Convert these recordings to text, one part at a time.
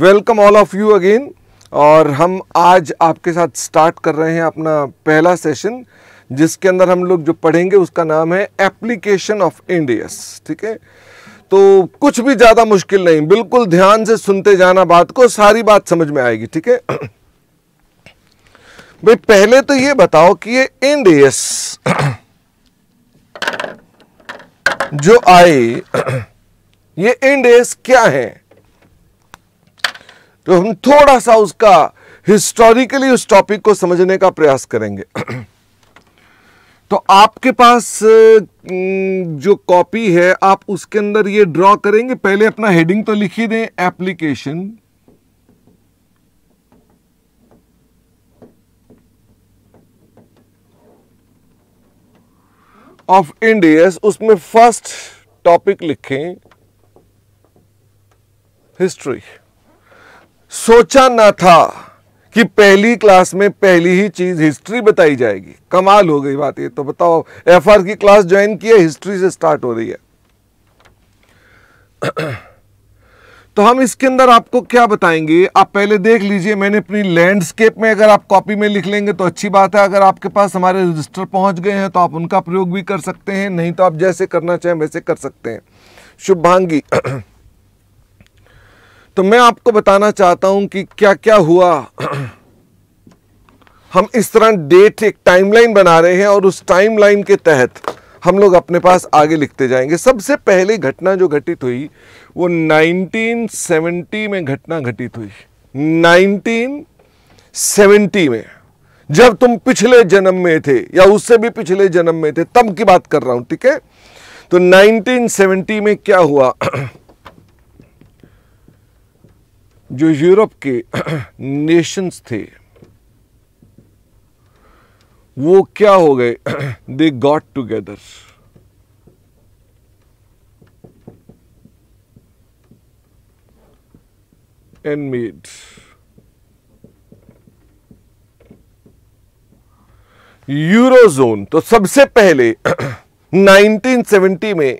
Welcome all of you again और हम आज आपके साथ स्टार्ट कर रहे हैं अपना पहला सेशन जिसके अंदर हम लोग जो पढ़ेंगे उसका नाम है एप्लीकेशन ऑफ इंडियस ठीक है तो कुछ भी ज़्यादा मुश्किल नहीं बिल्कुल ध्यान से सुनते जाना बात को सारी बात समझ में आएगी ठीक है भाई पहले तो ये बताओ कि ये इंडियस जो आए ये इंडियस क्या है तो हम थोड़ा सा उसका हिस्टोरिकली उस टॉपिक को समझने का प्रयास करेंगे तो आपके पास जो कॉपी है आप उसके अंदर ये ड्रॉ करेंगे पहले अपना हेडिंग तो लिखी दें एप्लीकेशन ऑफ इंडियस उसमें फर्स्ट टॉपिक लिखें हिस्ट्री सोचा ना था कि पहली क्लास में पहली ही चीज़ हिस्ट्री बताई जाएगी कमाल हो गई बात ये तो बताओ एफ की क्लास ज्वाइन की है हिस्ट्री से स्टार्ट हो रही है तो हम इसके अंदर आपको क्या बताएंगे आप पहले देख लीजिए मैंने अपनी लैंडस्केप में अगर आप कॉपी में लिख लेंगे तो अच्छी बात है अगर आपके पास हमारे रजिस्टर पहुंच गए हैं तो आप उनका प्रयोग भी कर सकते हैं नहीं तो आप जैसे करना चाहें वैसे कर सकते हैं शुभांगी तो मैं आपको बताना चाहता हूं कि क्या क्या हुआ हम इस तरह डेट एक टाइमलाइन बना रहे हैं और उस टाइमलाइन के तहत हम लोग अपने पास आगे लिखते जाएंगे सबसे पहली घटना जो घटित हुई वो 1970 में घटना घटित हुई 1970 में जब तुम पिछले जन्म में थे या उससे भी पिछले जन्म में थे तब की बात कर रहा हूं ठीक है तो 1970 में क्या हुआ जो यूरोप के नेशंस थे वो क्या हो गए they got together and made Eurozone तो सबसे पहले 1970 में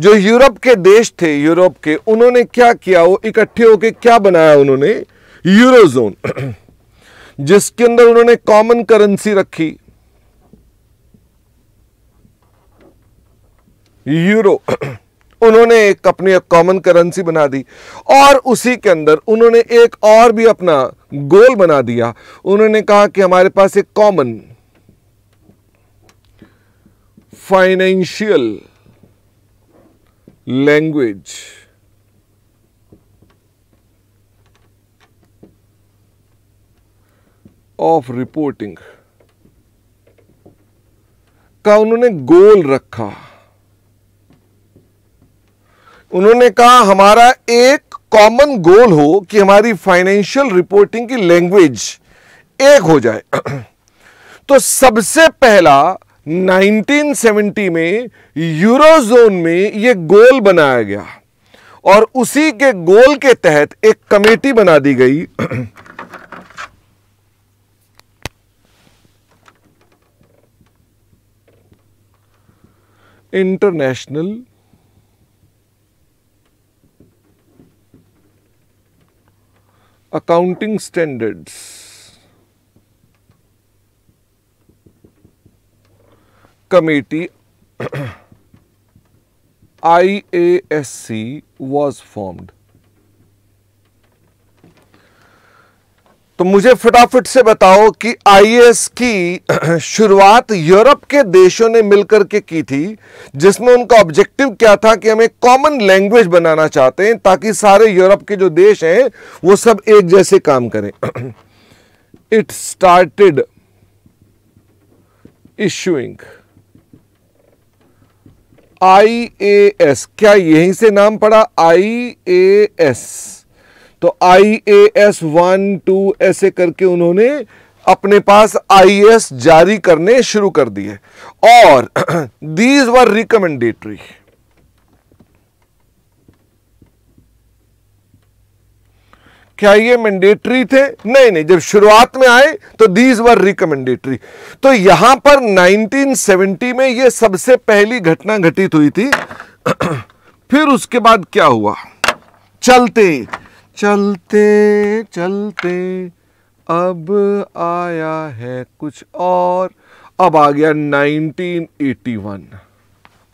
जो यूरोप के देश थे यूरोप के उन्होंने क्या किया वो इकट्ठे होके क्या बनाया उन्होंने यूरोजोन जिसके अंदर उन्होंने कॉमन करेंसी रखी यूरो उन्होंने एक अपनी एक कॉमन करेंसी बना दी और उसी के अंदर उन्होंने एक और भी अपना गोल बना दिया उन्होंने कहा कि हमारे पास एक common financial language of reporting का उन्होंने गोल रखा उन्होंने कहा हमारा एक कॉमन गोल हो कि हमारी फाइनेंशियल रिपोर्टिंग की लैंग्वेज एक हो जाए तो सबसे पहला 1970 में यूरोजोन में ये गोल बनाया गया और उसी के गोल के तहत एक कमेटी बना दी गई international accounting standards committee I A S C was formed तो मुझे फटाफट से बताओ कि आईएएस की शुरुआत यूरोप के देशों ने मिलकर के की थी जिसमें उनका ऑब्जेक्टिव क्या था कि हमें कॉमन लैंग्वेज बनाना चाहते हैं ताकि सारे यूरोप के जो देश हैं वो सब एक जैसे काम करें it started issuing I A S क्या यहीं से नाम पड़ा आई ए एस तो I A S one two ऐसे करके उन्होंने अपने पास आई एस जारी करने शुरू कर दिए और दीज वर रिकमेंडेटरी क्या ये मैंडेटरी थे नहीं नहीं जब शुरुआत में आए तो दीज वर रिकमेंडेटरी तो यहां पर 1970 में ये सबसे पहली घटना घटित हुई थी फिर उसके बाद क्या हुआ चलते चलते चलते अब आया है कुछ और अब आ गया 1981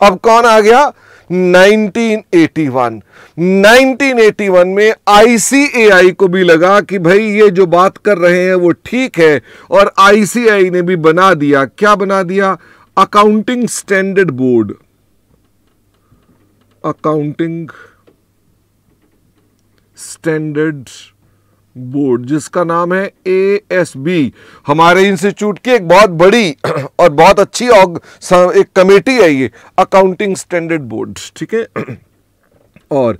अब कौन आ गया 1981 1981 में आईसीएआई को भी लगा कि भाई ये जो बात कर रहे हैं वो ठीक है और आईसीएआई ने भी बना दिया क्या बना दिया accounting standard board accounting standard board जिसका नाम है ए एस बी हमारे इंस्टीट्यूट की एक बहुत बड़ी और बहुत अच्छी एक कमेटी है ये अकाउंटिंग स्टैंडर्ड बोर्ड ठीक है और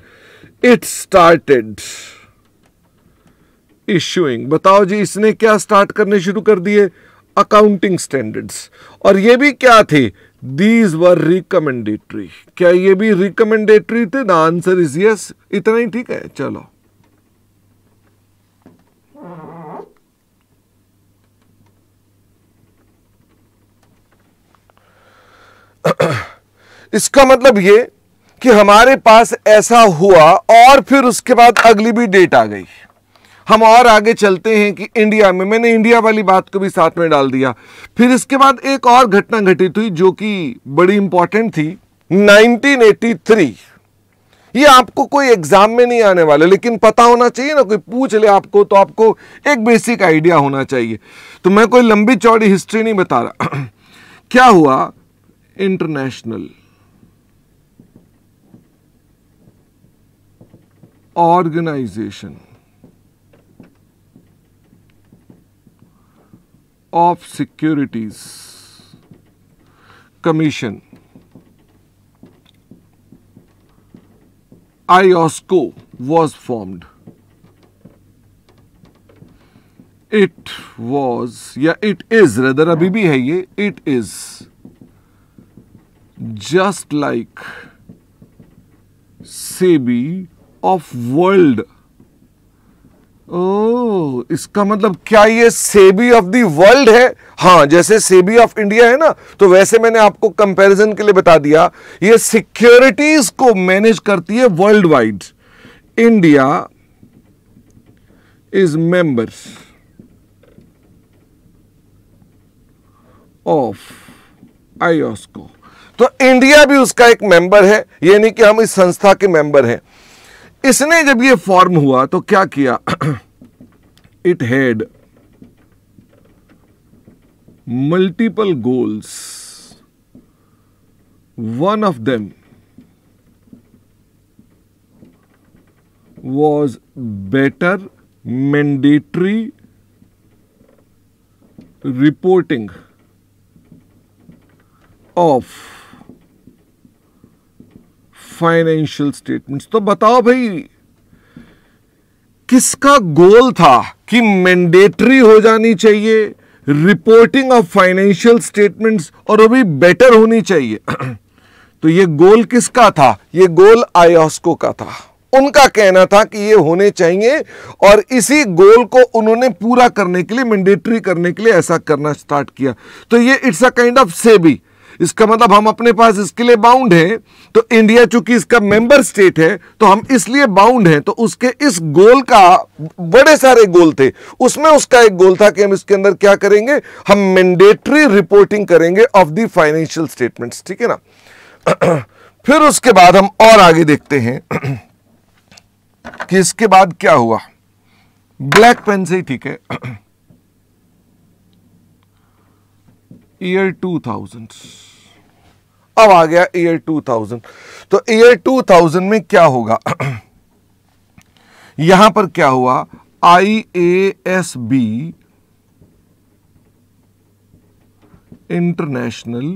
इट स्टार्टेड इश्यूइंग बताओ जी इसने क्या स्टार्ट करने शुरू कर दिए अकाउंटिंग स्टैंडर्ड्स और ये भी क्या थे दीज वर रिकमेंडेटरी क्या ये भी रिकमेंडेटरी थे द आंसर इज यस इतना ही ठीक है चलो इसका मतलब ये कि हमारे पास ऐसा हुआ और फिर उसके बाद अगली भी डेट आ गई हम और आगे चलते हैं कि इंडिया में मैंने इंडिया वाली बात को भी साथ में डाल दिया फिर इसके बाद एक और घटना घटित हुई जो कि बड़ी इंपॉर्टेंट थी 1983 ये आपको कोई एग्जाम में नहीं आने वाला लेकिन पता होना चाहिए ना कोई पूछ ले आपको तो आपको एक बेसिक आइडिया होना चाहिए तो मैं कोई लंबी चौड़ी हिस्ट्री नहीं बता रहा क्या हुआ international organization of securities commission IOSCO was formed. It was, yeah, it is, rather, abhi bhi hai ye, it is just like SEBI of world. Oh, इसका मतलब क्या ये सेबी ऑफ दी वर्ल्ड है हाँ जैसे सेबी ऑफ इंडिया है ना तो वैसे मैंने आपको कंपैरिजन के लिए बता दिया ये सिक्योरिटीज को मैनेज करती है world wide India is member of IOSCO तो इंडिया भी उसका एक मेंबर है यानी कि हम इस संस्था के मेंबर हैं इसने जब ये फॉर्म हुआ तो क्या किया it had multiple goals one of them was better mandatory reporting of financial statements तो बताओ भाई किसका गोल था कि मैंडेटरी हो जानी चाहिए रिपोर्टिंग ऑफ फाइनेंशियल स्टेटमेंट्स और अभी बेटर होनी चाहिए तो ये गोल किसका था ये गोल आयोस्को का था उनका कहना था कि ये होने चाहिए और इसी गोल को उन्होंने पूरा करने के लिए मैंडेटरी करने के लिए ऐसा करना स्टार्ट किया तो ये it's a kind of SEBI इसका मतलब हम अपने पास इसके लिए बाउंड है तो इंडिया चूंकि इसका मेंबर स्टेट है तो हम इसलिए बाउंड हैं तो उसके इस गोल का बड़े सारे गोल थे उसमें उसका एक गोल था कि हम इसके अंदर क्या करेंगे हम मैंडेटरी रिपोर्टिंग करेंगे ऑफ दी फाइनेंशियल स्टेटमेंट्स ठीक है ना फिर उसके बाद हम और आगे देखते हैं कि इसके बाद क्या हुआ ब्लैक पेन से ही ठीक है ईयर 2000 अब आ गया ईयर 2000 तो ईयर 2000 में क्या होगा यहां पर क्या हुआ I A S B international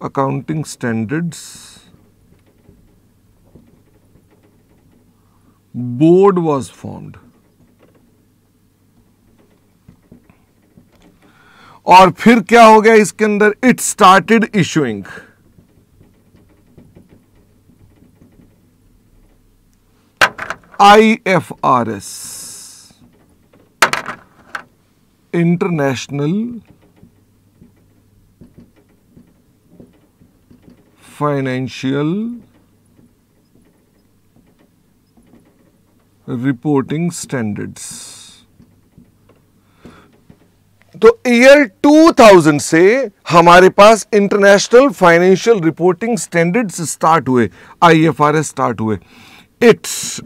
accounting standards board was formed और फिर क्या हो गया इसके अंदर it started issuing I F R S international financial reporting standards तो ईयर 2000 से हमारे पास international financial reporting standards start हुए आईएफआरएस स्टार्ट हुए इट्स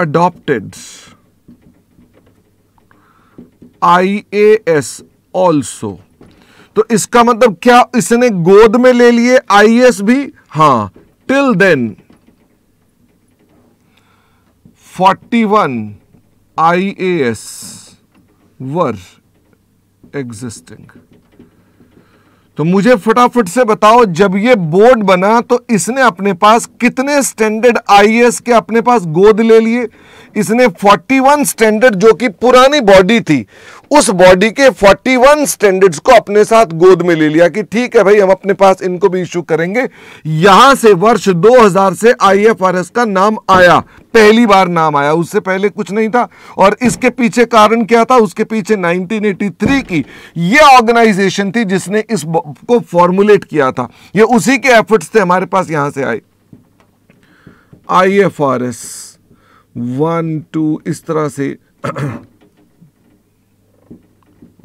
अडॉप्टेड आईएएस आल्सो तो इसका मतलब क्या इसने गोद में ले लिए आईएएस भी हां till then 41 IAS were existing. तो मुझे फटाफट से बताओ जब ये बोर्ड बना तो इसने अपने पास कितने स्टैंडर्ड आईएएस के अपने पास गोद ले लिए इसने 41 स्टैंडर्ड जो कि पुरानी बॉडी थी उस बॉडी के 41 स्टैंडर्ड्स को अपने साथ गोद में ले लिया कि ठीक है भाई हम अपने पास इनको भी इश्यू करेंगे यहां से वर्ष 2000 से आईएफआरएस का नाम आया पहली बार नाम आया उससे पहले कुछ नहीं था और इसके पीछे कारण क्या था उसके पीछे 1983 की ये ऑर्गेनाइजेशन थी जिसने इस को फॉर्मुलेट किया था ये उसी के एफर्ट्स थे हमारे पास यहां से आए I F R S one two इस तरह से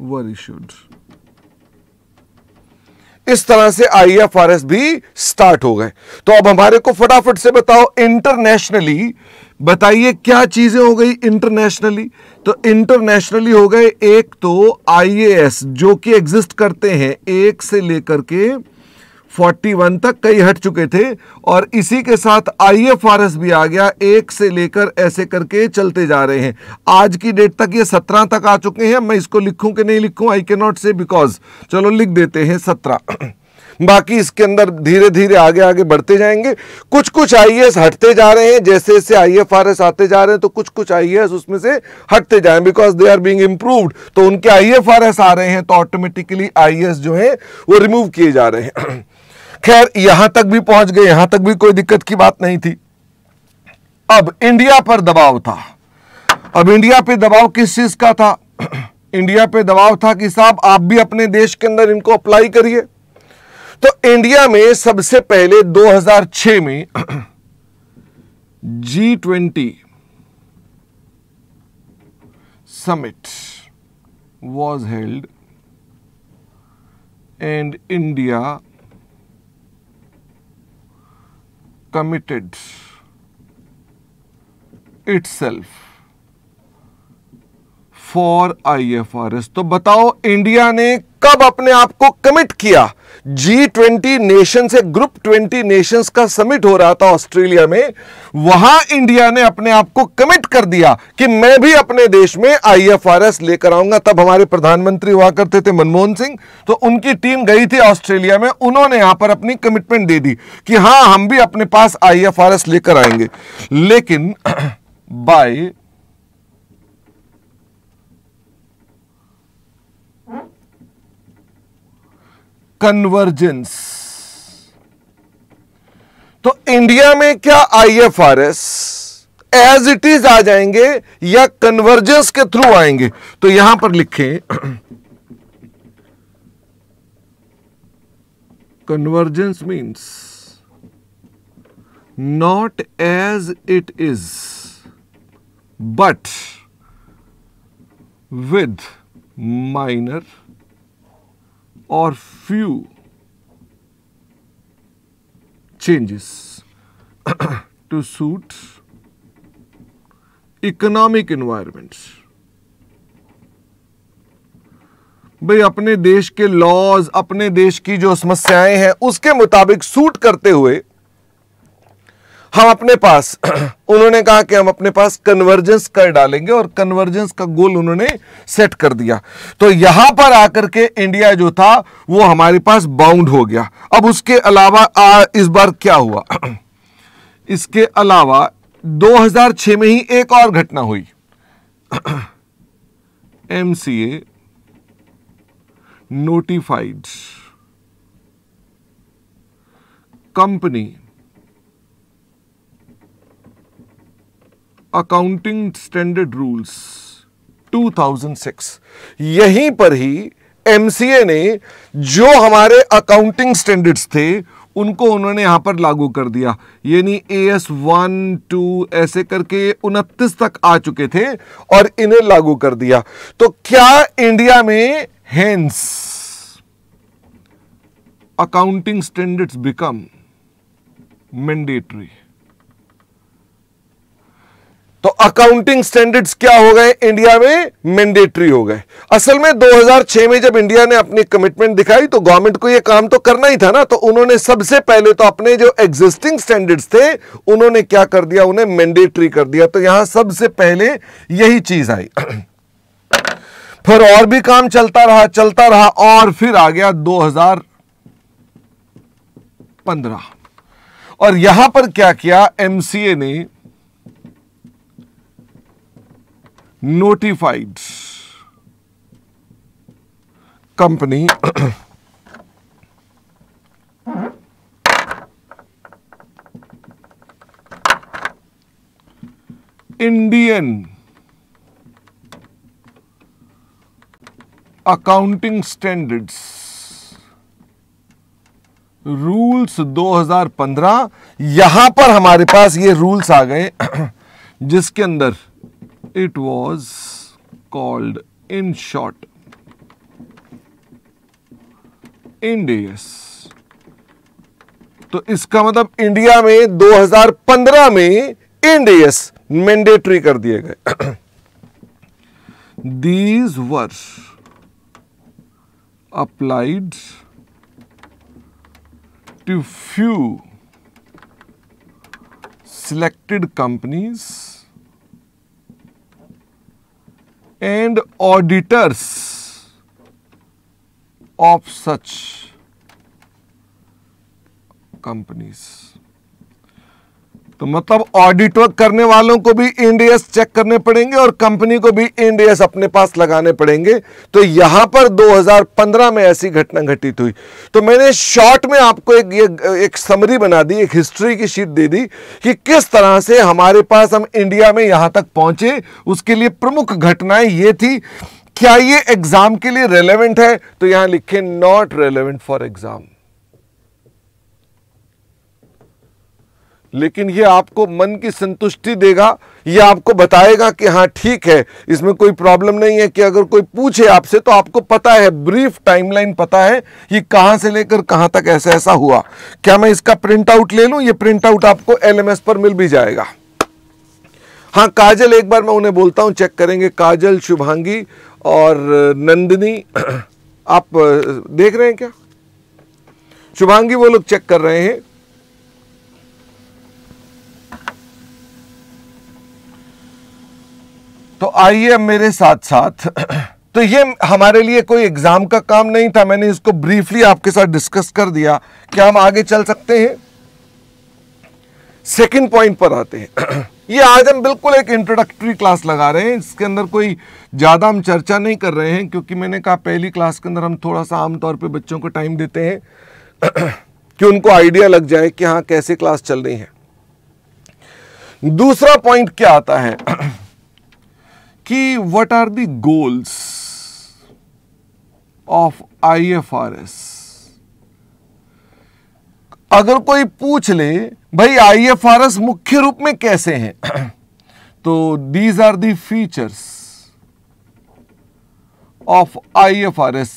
वरी शुड इस तरह से आईएफआरएस भी स्टार्ट हो गए तो अब हमारे को फटाफट से बताओ इंटरनेशनली बताइए क्या चीजें हो गई इंटरनेशनली तो इंटरनेशनली हो गए एक तो आईएएस जो कि एग्जिस्ट करते हैं एक से लेकर के 41 तक कई हट चुके थे और इसी के साथ आईएफआरएस भी आ गया एक से लेकर ऐसे करके चलते जा रहे हैं आज की डेट तक ये 17 तक आ चुके हैं मैं इसको लिखूं कि नहीं लिखूं आई के नॉट से बिकॉज चलो लिख देते हैं 17 बाकी इसके अंदर धीरे धीरे आगे आगे बढ़ते जाएंगे कुछ कुछ आई हटते जा रहे हैं जैसे जैसे आई एफ आते जा रहे हैं तो कुछ कुछ आई उसमें से हटते जा रहे because they are being improved तो उनके आई एफ आ रहे हैं तो ऑटोमेटिकली आई जो है वो रिमूव किए जा रहे हैं खैर यहां तक भी पहुंच गए यहां तक भी कोई दिक्कत की बात नहीं थी अब इंडिया पर दबाव था अब इंडिया पे दबाव किस चीज का था इंडिया पे दबाव था कि साहब आप भी अपने देश के अंदर इनको अप्लाई करिए तो इंडिया में सबसे पहले 2006 में G twenty summit held and India committed committed self for IFRS तो बताओ इंडिया ने कब अपने आप को कमिट किया जी ट्वेंटी नेशन से ग्रुप ट्वेंटी नेशन का समिट हो रहा था ऑस्ट्रेलिया में वहां इंडिया ने अपने आप को कमिट कर दिया कि मैं भी अपने देश में आईएफआरएस लेकर आऊंगा तब हमारे प्रधानमंत्री हुआ करते थे मनमोहन सिंह तो उनकी टीम गई थी ऑस्ट्रेलिया में उन्होंने यहां पर अपनी कमिटमेंट दे दी कि हां हम भी अपने पास आईएफआरएस लेकर आएंगे लेकिन बाय कन्वर्जेंस तो इंडिया में क्या आईएफआरएस एज इट इज आ जाएंगे या कन्वर्जेंस के थ्रू आएंगे तो यहां पर लिखें convergence means not as it is but with minor और few changes to suit economic environments भाई अपने देश के लॉज अपने देश की जो समस्याएं हैं उसके मुताबिक सूट करते हुए हम अपने पास उन्होंने कहा कि हम अपने पास कन्वर्जेंस कर डालेंगे और कन्वर्जेंस का गोल उन्होंने सेट कर दिया तो यहां पर आकर के इंडिया जो था वो हमारे पास बाउंड हो गया अब उसके अलावा आ, इस बार क्या हुआ इसके अलावा 2006 में ही एक और घटना हुई M C A notified company accounting standard rules 2006 यहीं पर ही एमसीए ने जो हमारे अकाउंटिंग स्टैंडर्ड्स थे उनको उन्होंने यहां पर लागू कर दिया यानी ए एस वन टू ऐसे करके उनतीस तक आ चुके थे और इन्हें लागू कर दिया तो क्या इंडिया में hence accounting standards become mandatory तो अकाउंटिंग स्टैंडर्ड्स क्या हो गए इंडिया में मैंडेटरी हो गए असल में 2006 में जब इंडिया ने अपनी कमिटमेंट दिखाई तो गवर्नमेंट को यह काम तो करना ही था ना तो उन्होंने सबसे पहले तो अपने जो एग्जिस्टिंग स्टैंडर्ड्स थे उन्होंने क्या कर दिया उन्हें मैंडेटरी कर दिया तो यहां सबसे पहले यही चीज आई फिर और भी काम चलता रहा चलता रहा और फिर आ गया दो और यहां पर क्या किया एमसीए ने notified company Indian accounting standards rules 2015 यहां पर हमारे पास ये रूल्स आ गए जिसके अंदर it was called in short indias तो इसका मतलब इंडिया में 2015 में इंडियस मैंडेटरी कर दिए गए these were applied to few selected companies and auditors of such companies. तो मतलब ऑडिट करने वालों को भी इंडियस चेक करने पड़ेंगे और कंपनी को भी इंडियस अपने पास लगाने पड़ेंगे तो यहां पर 2015 में ऐसी घटना घटित हुई तो मैंने शॉर्ट में आपको एक ये एक समरी बना दी एक हिस्ट्री की शीट दे दी कि किस तरह से हमारे पास हम इंडिया में यहां तक पहुंचे उसके लिए प्रमुख घटनाएं ये थी क्या ये एग्जाम के लिए रेलिवेंट है तो यहां लिखे नॉट रेलिवेंट फॉर एग्जाम लेकिन ये आपको मन की संतुष्टि देगा ये आपको बताएगा कि हाँ ठीक है इसमें कोई प्रॉब्लम नहीं है कि अगर कोई पूछे आपसे तो आपको पता है ब्रीफ टाइमलाइन पता है ये कहाँ से लेकर कहाँ तक ऐसा ऐसा हुआ क्या मैं इसका प्रिंट आउट ले लूँ ये प्रिंट आउट आपको एलएमएस पर मिल भी जाएगा हाँ काजल एक बार मैं उन्हें बोलता हूँ चेक करेंगे काजल शुभांगी और नंदिनी आप देख रहे हैं क्या शुभांगी वो लोग चेक कर रहे हैं तो आइए मेरे साथ साथ तो ये हमारे लिए कोई एग्ज़ाम का काम नहीं था मैंने इसको ब्रीफली आपके साथ डिस्कस कर दिया क्या हम आगे चल सकते हैं सेकंड पॉइंट पर आते हैं ये आज हम बिल्कुल एक इंट्रोडक्टरी क्लास लगा रहे हैं इसके अंदर कोई ज़्यादा हम चर्चा नहीं कर रहे हैं क्योंकि मैंने कहा पहली क्लास के अंदर हम थोड़ा सा आमतौर पर बच्चों को टाइम देते हैं कि उनको आइडिया लग जाए कि हाँ कैसे क्लास चल रही है दूसरा पॉइंट क्या आता है कि what are the goals of IFRS अगर कोई पूछ ले भाई आईएफआरएस मुख्य रूप में कैसे हैं तो these are the features of IFRS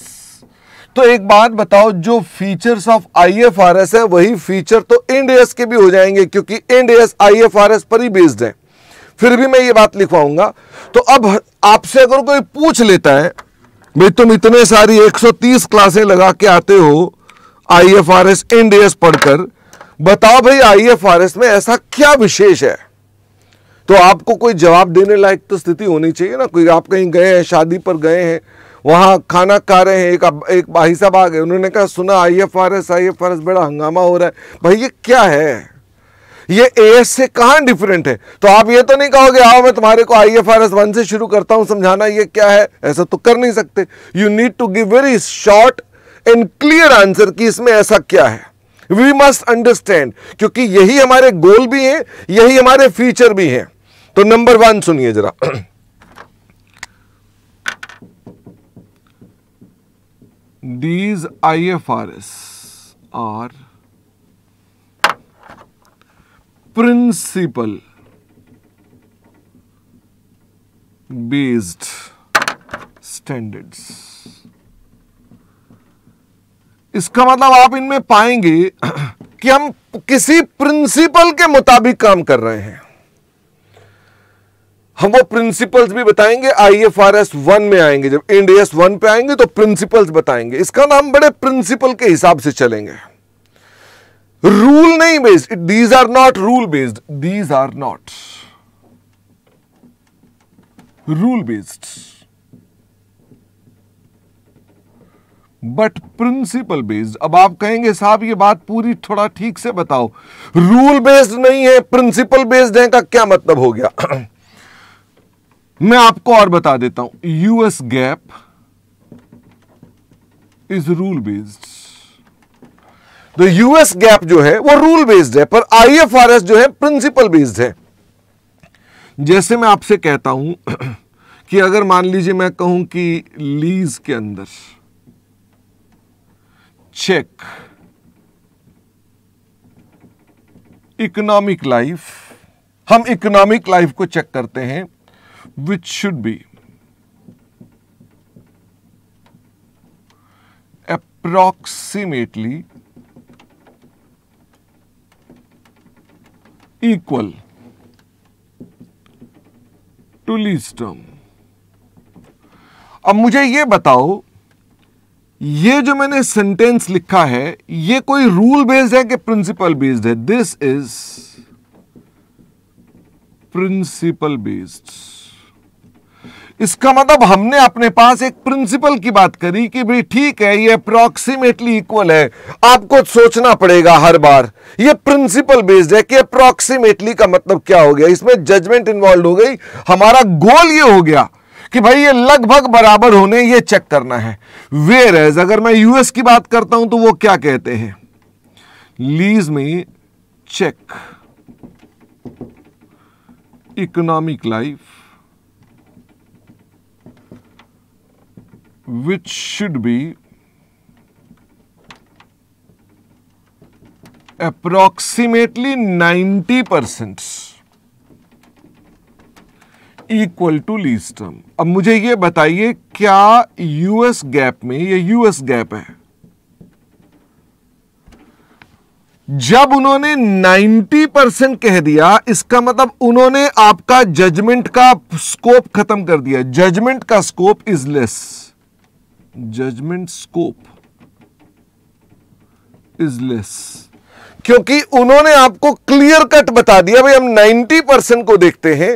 तो एक बात बताओ जो फीचर्स ऑफ आईएफआरएस है वही फीचर तो इंडियस के भी हो जाएंगे क्योंकि इंडियस एस आईएफआरएस पर ही बेस्ड है फिर भी मैं ये बात लिखवाऊंगा तो अब आपसे अगर कोई पूछ लेता है भाई तुम इतने सारी 130 क्लासें लगा के आते हो I F R S N D S पढ़कर बताओ भाई आई एफ आर एस में ऐसा क्या विशेष है तो आपको कोई जवाब देने लायक तो स्थिति होनी चाहिए ना कोई आप कहीं गए हैं शादी पर गए हैं वहां खाना खा रहे हैं एक एक भाई साहब आ गए उन्होंने कहा सुना I F R S I F R S बड़ा हंगामा हो रहा है भाई ये क्या है ये ए से कहाँ डिफरेंट है तो आप ये तो नहीं कहोगे आओ मैं तुम्हारे को I F R S one से शुरू करता हूँ समझाना ये क्या है ऐसा तो कर नहीं सकते you need to give very short and clear answer कि इसमें ऐसा क्या है वी मस्ट अंडरस्टैंड क्योंकि यही हमारे गोल भी हैं यही हमारे फ्यूचर भी हैं तो नंबर वन सुनिए जरा these I F R S are principle based standards इसका मतलब आप इनमें पाएंगे कि हम किसी प्रिंसिपल के मुताबिक काम कर रहे हैं हम वो प्रिंसिपल्स भी बताएंगे I F R S one में आएंगे जब इंड वन पे आएंगे तो प्रिंसिपल्स बताएंगे इसका नाम बड़े प्रिंसिपल के हिसाब से चलेंगे रूल नहीं based it these are not rule based these are not rule based but principle based अब आप कहेंगे साहब ये बात पूरी थोड़ा ठीक से बताओ रूल बेस्ड नहीं है प्रिंसिपल बेस्ड है का क्या मतलब हो गया मैं आपको और बता देता हूं US GAAP is rule based the US GAAP जो है वो रूल बेस्ड है पर आईएफआरएस जो है प्रिंसिपल बेस्ड है जैसे मैं आपसे कहता हूं कि अगर मान लीजिए मैं कहूं कि लीज के अंदर चेक इकोनॉमिक लाइफ हम इकोनॉमिक लाइफ को चेक करते हैं which should be approximately equal to lease अब मुझे यह बताओ ये जो मैंने सेंटेंस लिखा है ये कोई रूल बेस्ड है कि प्रिंसिपल बेस्ड है दिस इज प्रिंसिपल बेस्ड इसका मतलब हमने अपने पास एक प्रिंसिपल की बात करी कि भाई ठीक है ये अप्रोक्सीमेटली इक्वल है आपको सोचना पड़ेगा हर बार ये प्रिंसिपल बेस्ड है कि अप्रोक्सीमेटली का मतलब क्या हो गया इसमें जजमेंट इन्वॉल्व हो गई हमारा गोल ये हो गया कि भाई ये लगभग बराबर होने ये चेक करना है वेर एज अगर मैं यूएस की बात करता हूं तो वो क्या कहते हैं लीज में check economic life which should be approximately 90 percent equal to lease term अब मुझे ये बताइए क्या यूएस गैप में ये यूएस गैप है जब उन्होंने 90 परसेंट कह दिया इसका मतलब उन्होंने आपका जजमेंट का स्कोप खत्म कर दिया जजमेंट का scope is less judgement scope is less क्योंकि उन्होंने आपको क्लियर कट बता दिया भाई हम 90 परसेंट को देखते हैं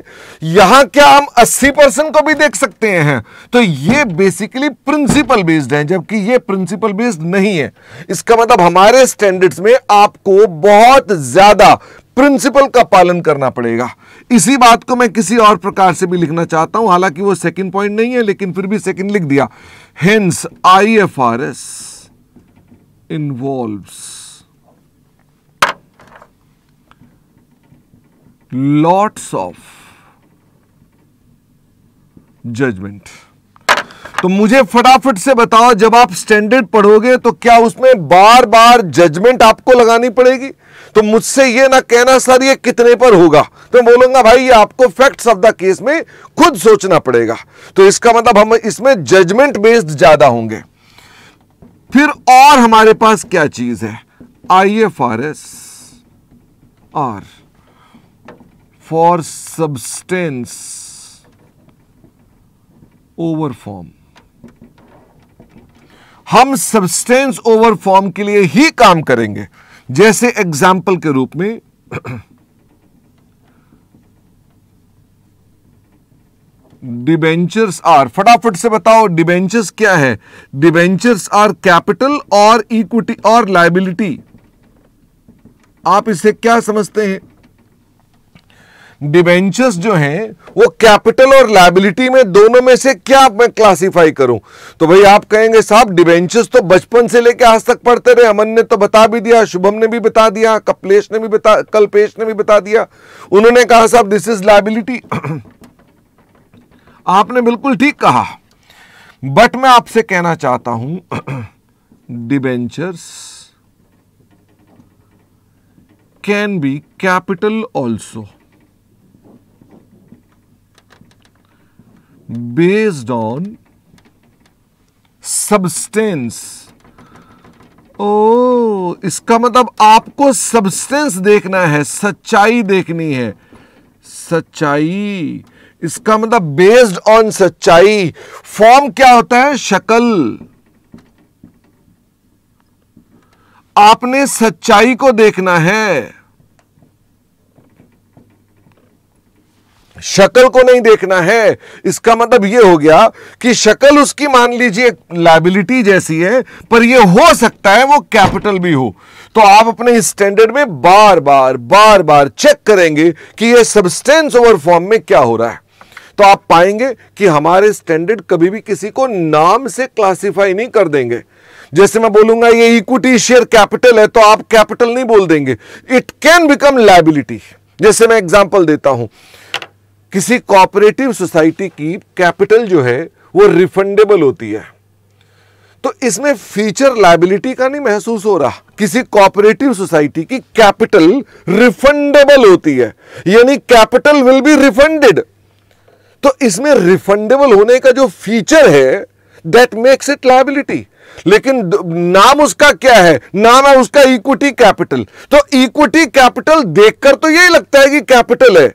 यहां क्या हम 80 परसेंट को भी देख सकते हैं तो ये बेसिकली प्रिंसिपल बेस्ड है जबकि ये प्रिंसिपल बेस्ड नहीं है इसका मतलब हमारे स्टैंडर्ड्स में आपको बहुत ज्यादा प्रिंसिपल का पालन करना पड़ेगा इसी बात को मैं किसी और प्रकार से भी लिखना चाहता हूं हालांकि वो सेकंड पॉइंट नहीं है लेकिन फिर भी सेकंड लिख दिया Hence, IFRS involves lots of judgment. तो मुझे फटाफट से बताओ जब आप स्टैंडर्ड पढ़ोगे तो क्या उसमें बार बार जजमेंट आपको लगानी पड़ेगी तो मुझसे ये ना कहना सर ये कितने पर होगा तो बोलूंगा भाई ये आपको फैक्ट्स ऑफ द केस में खुद सोचना पड़ेगा तो इसका मतलब हम इसमें जजमेंट बेस्ड ज्यादा होंगे फिर और हमारे पास क्या चीज है I F R S are for substance over form हम सब्सटेंस ओवर फॉर्म के लिए ही काम करेंगे जैसे एग्जाम्पल के रूप में डिबेंचर्स आर फटाफट से बताओ डिबेंचर्स क्या है डिबेंचर्स आर कैपिटल और इक्विटी और लाइबिलिटी आप इसे क्या समझते हैं डिबेंचर्स जो हैं वो कैपिटल और लाइबिलिटी में दोनों में से क्या मैं क्लासिफाई करूं तो भाई आप कहेंगे साहब डिबेंचर्स तो बचपन से लेकर आज तक पढ़ते रहे अमन ने तो बता भी दिया शुभम ने भी बता दिया कपलेश ने भी बता कल्पेश ने भी बता दिया उन्होंने कहा साहब दिस इज लाइबिलिटी आपने बिल्कुल ठीक कहा बट मैं आपसे कहना चाहता हूं debentures can be capital also based on substance oh oh, इसका मतलब आपको सब्सटेंस देखना है सच्चाई देखनी है सच्चाई इसका मतलब बेस्ड ऑन सच्चाई फॉर्म क्या होता है शकल आपने सच्चाई को देखना है शक्ल को नहीं देखना है इसका मतलब यह हो गया कि शकल उसकी मान लीजिए लाइबिलिटी जैसी है पर यह हो सकता है वो कैपिटल भी हो तो आप अपने स्टैंडर्ड में बार बार बार बार चेक करेंगे कि यह सब्सटेंस ओवर फॉर्म में क्या हो रहा है तो आप पाएंगे कि हमारे स्टैंडर्ड कभी भी किसी को नाम से क्लासिफाई नहीं कर देंगे जैसे मैं बोलूंगा ये इक्विटी शेयर कैपिटल है तो आप कैपिटल नहीं बोल देंगे इट कैन बिकम लाइबिलिटी जैसे मैं एग्जाम्पल देता हूं किसी कोऑपरेटिव सोसाइटी की कैपिटल जो है वो रिफंडेबल होती है तो इसमें फ्यूचर लाइबिलिटी का नहीं महसूस हो रहा किसी कोऑपरेटिव सोसाइटी की कैपिटल रिफंडेबल होती है यानी कैपिटल विल बी रिफंडेड तो इसमें रिफंडेबल होने का जो फीचर है दैट मेक्स इट लाइबिलिटी लेकिन नाम उसका क्या है नाम है उसका इक्विटी कैपिटल तो इक्विटी कैपिटल देखकर तो यही लगता है कि कैपिटल है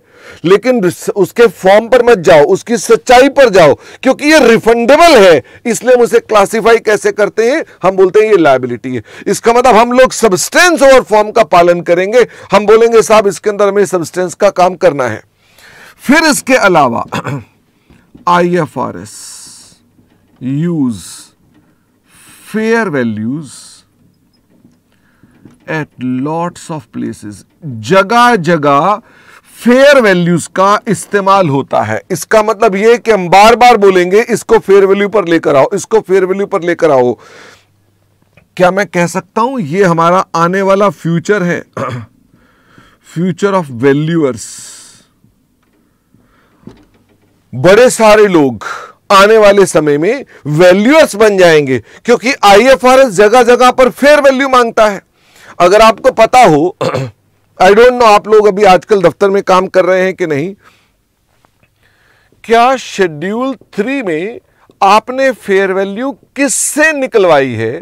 लेकिन उसके फॉर्म पर मत जाओ उसकी सच्चाई पर जाओ क्योंकि ये रिफंडेबल है इसलिए हम उसे क्लासीफाई कैसे करते हैं हम बोलते हैं ये लाइबिलिटी है इसका मतलब हम लोग सब्सटेंस और फॉर्म का पालन करेंगे हम बोलेंगे साहब इसके अंदर हमें सब्सटेंस का काम करना है फिर इसके अलावा I F R S use fair values at lots of places जगह जगह फेयर वैल्यूज का इस्तेमाल होता है इसका मतलब यह कि हम बार बार बोलेंगे इसको फेयर वैल्यू पर लेकर आओ इसको फेयर वैल्यू पर लेकर आओ क्या मैं कह सकता हूं यह हमारा आने वाला फ्यूचर है फ्यूचर ऑफ वैल्यूअर्स बड़े सारे लोग आने वाले समय में वैल्यूअर्स बन जाएंगे क्योंकि आईएफआरएस जगह जगह पर फेयर वैल्यू मांगता है अगर आपको पता हो आई डोंट नो आप लोग अभी आजकल दफ्तर में काम कर रहे हैं कि नहीं क्या शेड्यूल थ्री में आपने फेयर वैल्यू किससे निकलवाई है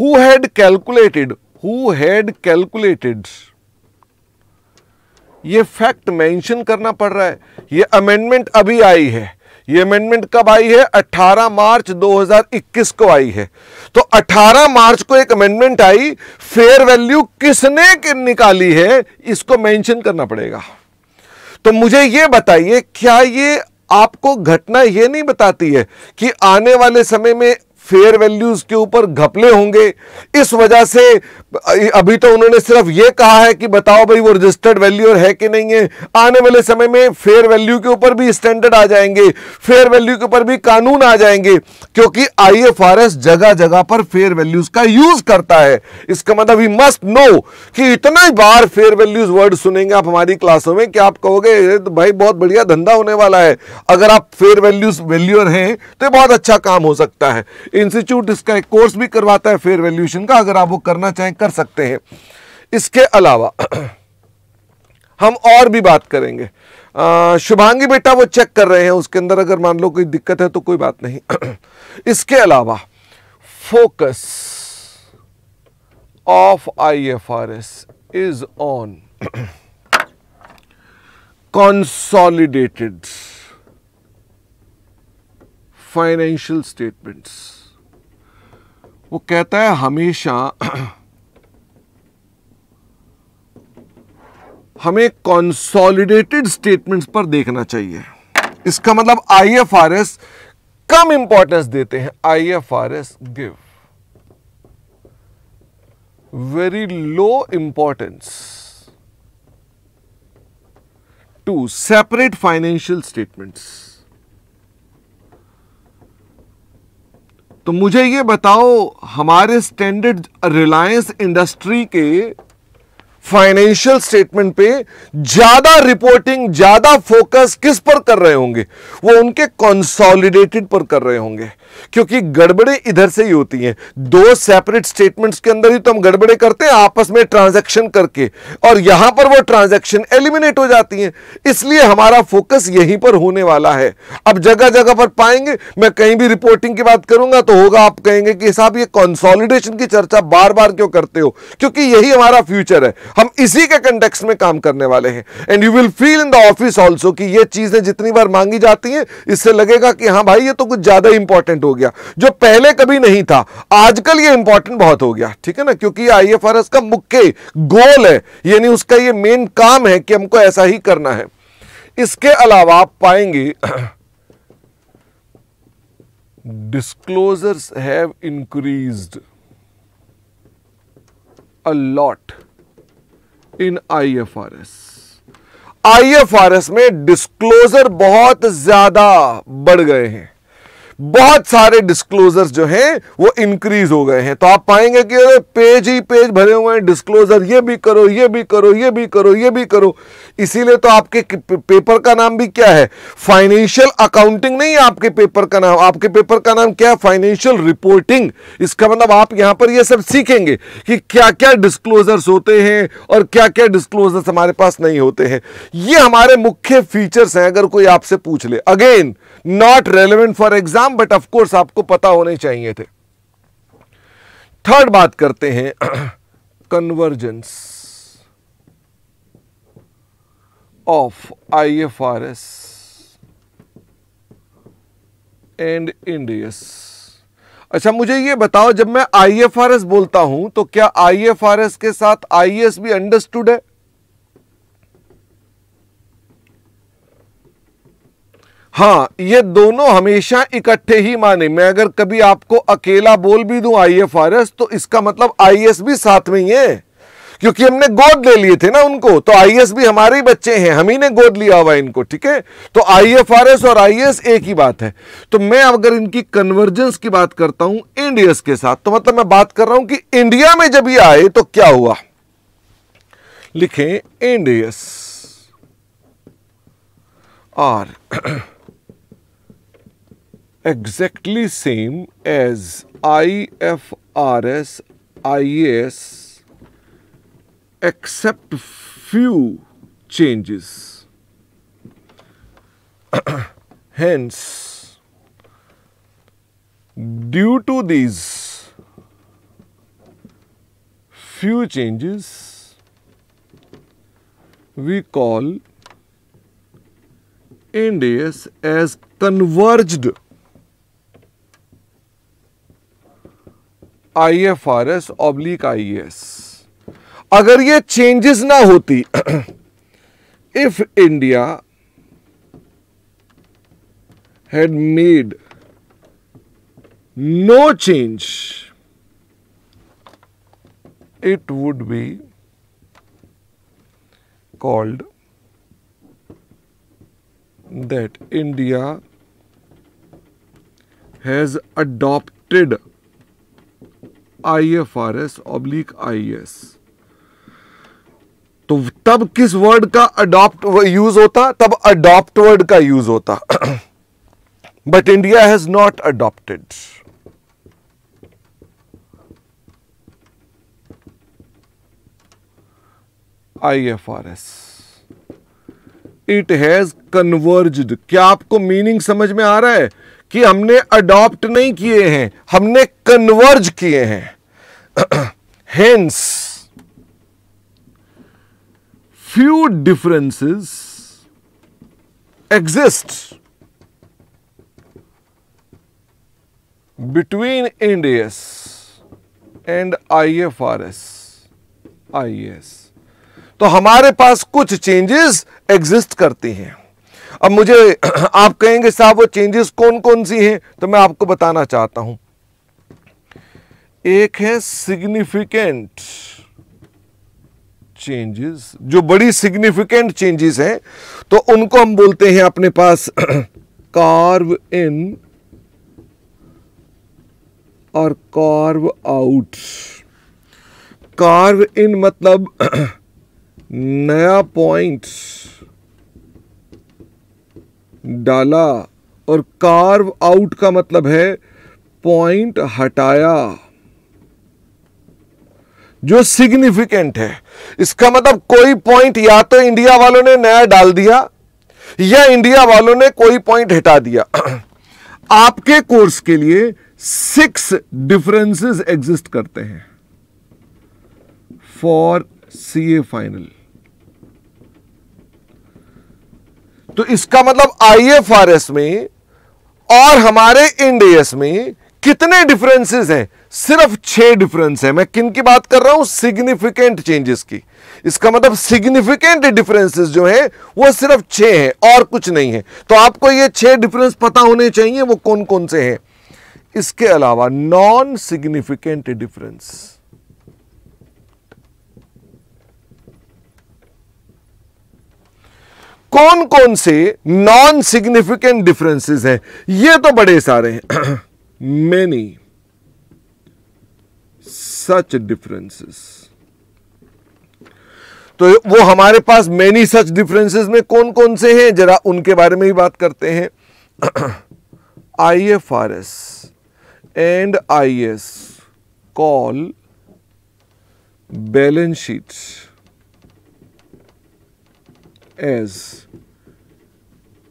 who had calculated who had calculated ये फैक्ट मेंशन करना पड़ रहा है ये अमेंडमेंट अभी आई है ये अमेंडमेंट कब आई है 18 मार्च 2021 को आई है तो 18 मार्च को एक अमेंडमेंट आई फेयर वैल्यू किसने निकाली है इसको मेंशन करना पड़ेगा तो मुझे ये बताइए क्या ये आपको घटना ये नहीं बताती है कि आने वाले समय में फेयर वैल्यूज के ऊपर घपले होंगे इस वजह से अभी तो उन्होंने सिर्फ ये कहा है कि बताओ भाई वो रजिस्टर्ड वैल्यूअर है कि नहीं है आने वाले समय में फेयर वैल्यू के ऊपर भी स्टैंडर्ड आ जाएंगे फेयर वैल्यू के ऊपर भी कानून आ जाएंगे क्योंकि आई जगह जगह पर फेयर वैल्यूज का यूज करता है इसका मतलब ही मस्ट नो कि इतना ही बार फेयर वैल्यूज वर्ड सुनेंगे आप हमारी क्लासों में कि आप कहोगे तो भाई बहुत बढ़िया धंधा होने वाला है अगर आप फेयर वैल्यूज वैल्यूअर हैं तो बहुत अच्छा काम हो सकता है इंस्टीट्यूट इसका एक कोर्स भी करवाता है फेयर वैल्यूशन का अगर आप वो करना चाहें कर सकते हैं इसके अलावा हम और भी बात करेंगे शुभांगी बेटा वो चेक कर रहे हैं उसके अंदर अगर मान लो कोई दिक्कत है तो कोई बात नहीं इसके अलावा focus of IFRS is on consolidated financial statements वो कहता है हमेशा हमें कॉन्सोलिडेटेड स्टेटमेंट्स पर देखना चाहिए इसका मतलब आईएफआरएस कम इंपॉर्टेंस देते हैं IFRS give very low importance to separate financial statements तो मुझे ये बताओ हमारे स्टैंडर्ड रिलायंस इंडस्ट्री के फाइनेंशियल स्टेटमेंट पे ज्यादा रिपोर्टिंग ज्यादा फोकस किस पर कर रहे होंगे वो उनके कंसोलिडेटेड पर कर रहे होंगे क्योंकि गड़बड़े इधर से ही होती हैं दो सेपरेट स्टेटमेंट्स के अंदर ही तो हम गड़बड़े करते हैं आपस में ट्रांजैक्शन करके और यहां पर वो ट्रांजैक्शन एलिमिनेट हो जाती हैं इसलिए हमारा फोकस यहीं पर होने वाला है अब जगह जगह पर पाएंगे मैं कहीं भी रिपोर्टिंग की बात करूंगा तो होगा आप कहेंगे कि साहब ये कॉन्सोलिडेशन की चर्चा बार बार क्यों करते हो क्योंकि यही हमारा फ्यूचर है हम इसी के कंटेक्स में काम करने वाले हैं and you will feel in the office also कि ये चीज़ें जितनी बार मांगी जाती हैं इससे लगेगा कि हाँ भाई ये तो कुछ ज़्यादा इंपॉर्टेंट हो गया जो पहले कभी नहीं था आजकल ये इंपॉर्टेंट बहुत हो गया ठीक है ना क्योंकि आई एफ का मुख्य गोल है यानी उसका ये मेन काम है कि हमको ऐसा ही करना है इसके अलावा आप पाएंगे disclosures have increase a lot in IFRS IFRS में डिस्क्लोजर बहुत ज्यादा बढ़ गए हैं बहुत सारे डिस्क्लोजर्स जो हैं वो इंक्रीज हो गए हैं तो आप पाएंगे कि अरे पेज ही पेज भरे हुए हैं डिस्क्लोजर ये भी करो ये भी करो ये भी करो ये भी करो इसीलिए तो आपके पेपर का नाम भी क्या है फाइनेंशियल अकाउंटिंग नहीं है आपके पेपर का नाम आपके पेपर का नाम क्या है फाइनेंशियल रिपोर्टिंग इसका मतलब आप यहां पर यह सब सीखेंगे कि क्या क्या डिस्क्लोजर्स होते हैं और क्या क्या डिस्क्लोजर्स हमारे पास नहीं होते हैं ये हमारे मुख्य फीचर्स हैं अगर कोई आपसे पूछ ले again not relevant for exam but of course आपको पता होने चाहिए थे थर्ड बात करते हैं convergence of I F R S and Ind AS अच्छा मुझे ये बताओ जब मैं आई एफ आर एस बोलता हूं तो क्या आई एफ आर एस के साथ आई एस e भी अंडरस्टूड है हाँ ये दोनों हमेशा इकट्ठे ही माने मैं अगर कभी आपको अकेला बोल भी दूं आई एफ आर एस तो इसका मतलब आई एस भी साथ में ही है क्योंकि हमने गोद ले लिए थे ना उनको तो आई एस भी हमारे ही बच्चे हैं हम ही ने गोद लिया हुआ इनको ठीक है तो आई एफ आर एस और आई एस एक ही बात है तो मैं अगर इनकी कन्वर्जेंस की बात करता हूं इंडियस के साथ तो मतलब मैं बात कर रहा हूं कि इंडिया में जब ये आए तो क्या हुआ लिखे इंडियस और exactly same as IFRS IAS except few changes. Hence, due to these few changes, we call Ind AS as converged I F R S oblique I S अगर ये चेंजेस ना होती if India had made no change it would be called that India has adopted I F R S oblique I S तो तब किस word का adopt use होता तब अडॉप्ट वर्ड का यूज होता but India has not adopted I F R S it has converge क्या आपको मीनिंग समझ में आ रहा है कि हमने अडॉप्ट नहीं किए हैं हमने कन्वर्ज किए हैं hence few differences exist between Ind AS and I F R S I S तो हमारे पास कुछ चेंजेस एग्जिस्ट करती हैं अब मुझे आप कहेंगे साहब वो चेंजेस कौन कौन सी हैं तो मैं आपको बताना चाहता हूं एक है सिग्निफिकेंट चेंजेस जो बड़ी सिग्निफिकेंट चेंजेस हैं तो उनको हम बोलते हैं अपने पास कार्व इन और कार्व आउट कार्व इन मतलब नया पॉइंट डाला और कार्व आउट का मतलब है पॉइंट हटाया जो सिग्निफिकेंट है इसका मतलब कोई पॉइंट या तो इंडिया वालों ने नया डाल दिया या इंडिया वालों ने कोई पॉइंट हटा दिया आपके कोर्स के लिए सिक्स डिफरेंसेस एग्जिस्ट करते हैं फॉर सीए फाइनल तो इसका मतलब आईएफआरएस में और हमारे इनडीएस में कितने डिफरेंसेस हैं सिर्फ छह डिफरेंस है मैं किन की बात कर रहा हूं सिग्निफिकेंट चेंजेस की इसका मतलब सिग्निफिकेंट डिफरेंसेस जो है वो सिर्फ छह हैं और कुछ नहीं है तो आपको ये छह डिफरेंस पता होने चाहिए वो कौन कौन से हैं इसके अलावा नॉन सिग्निफिकेंट डिफरेंस कौन कौन से नॉन सिग्निफिकेंट डिफरेंसेस हैं ये तो बड़े सारे हैं मेनी सच डिफरेंसेस तो वो हमारे पास मेनी सच डिफरेंसेस में कौन कौन से हैं जरा उनके बारे में ही बात करते हैं I F R S and I S call balance sheets as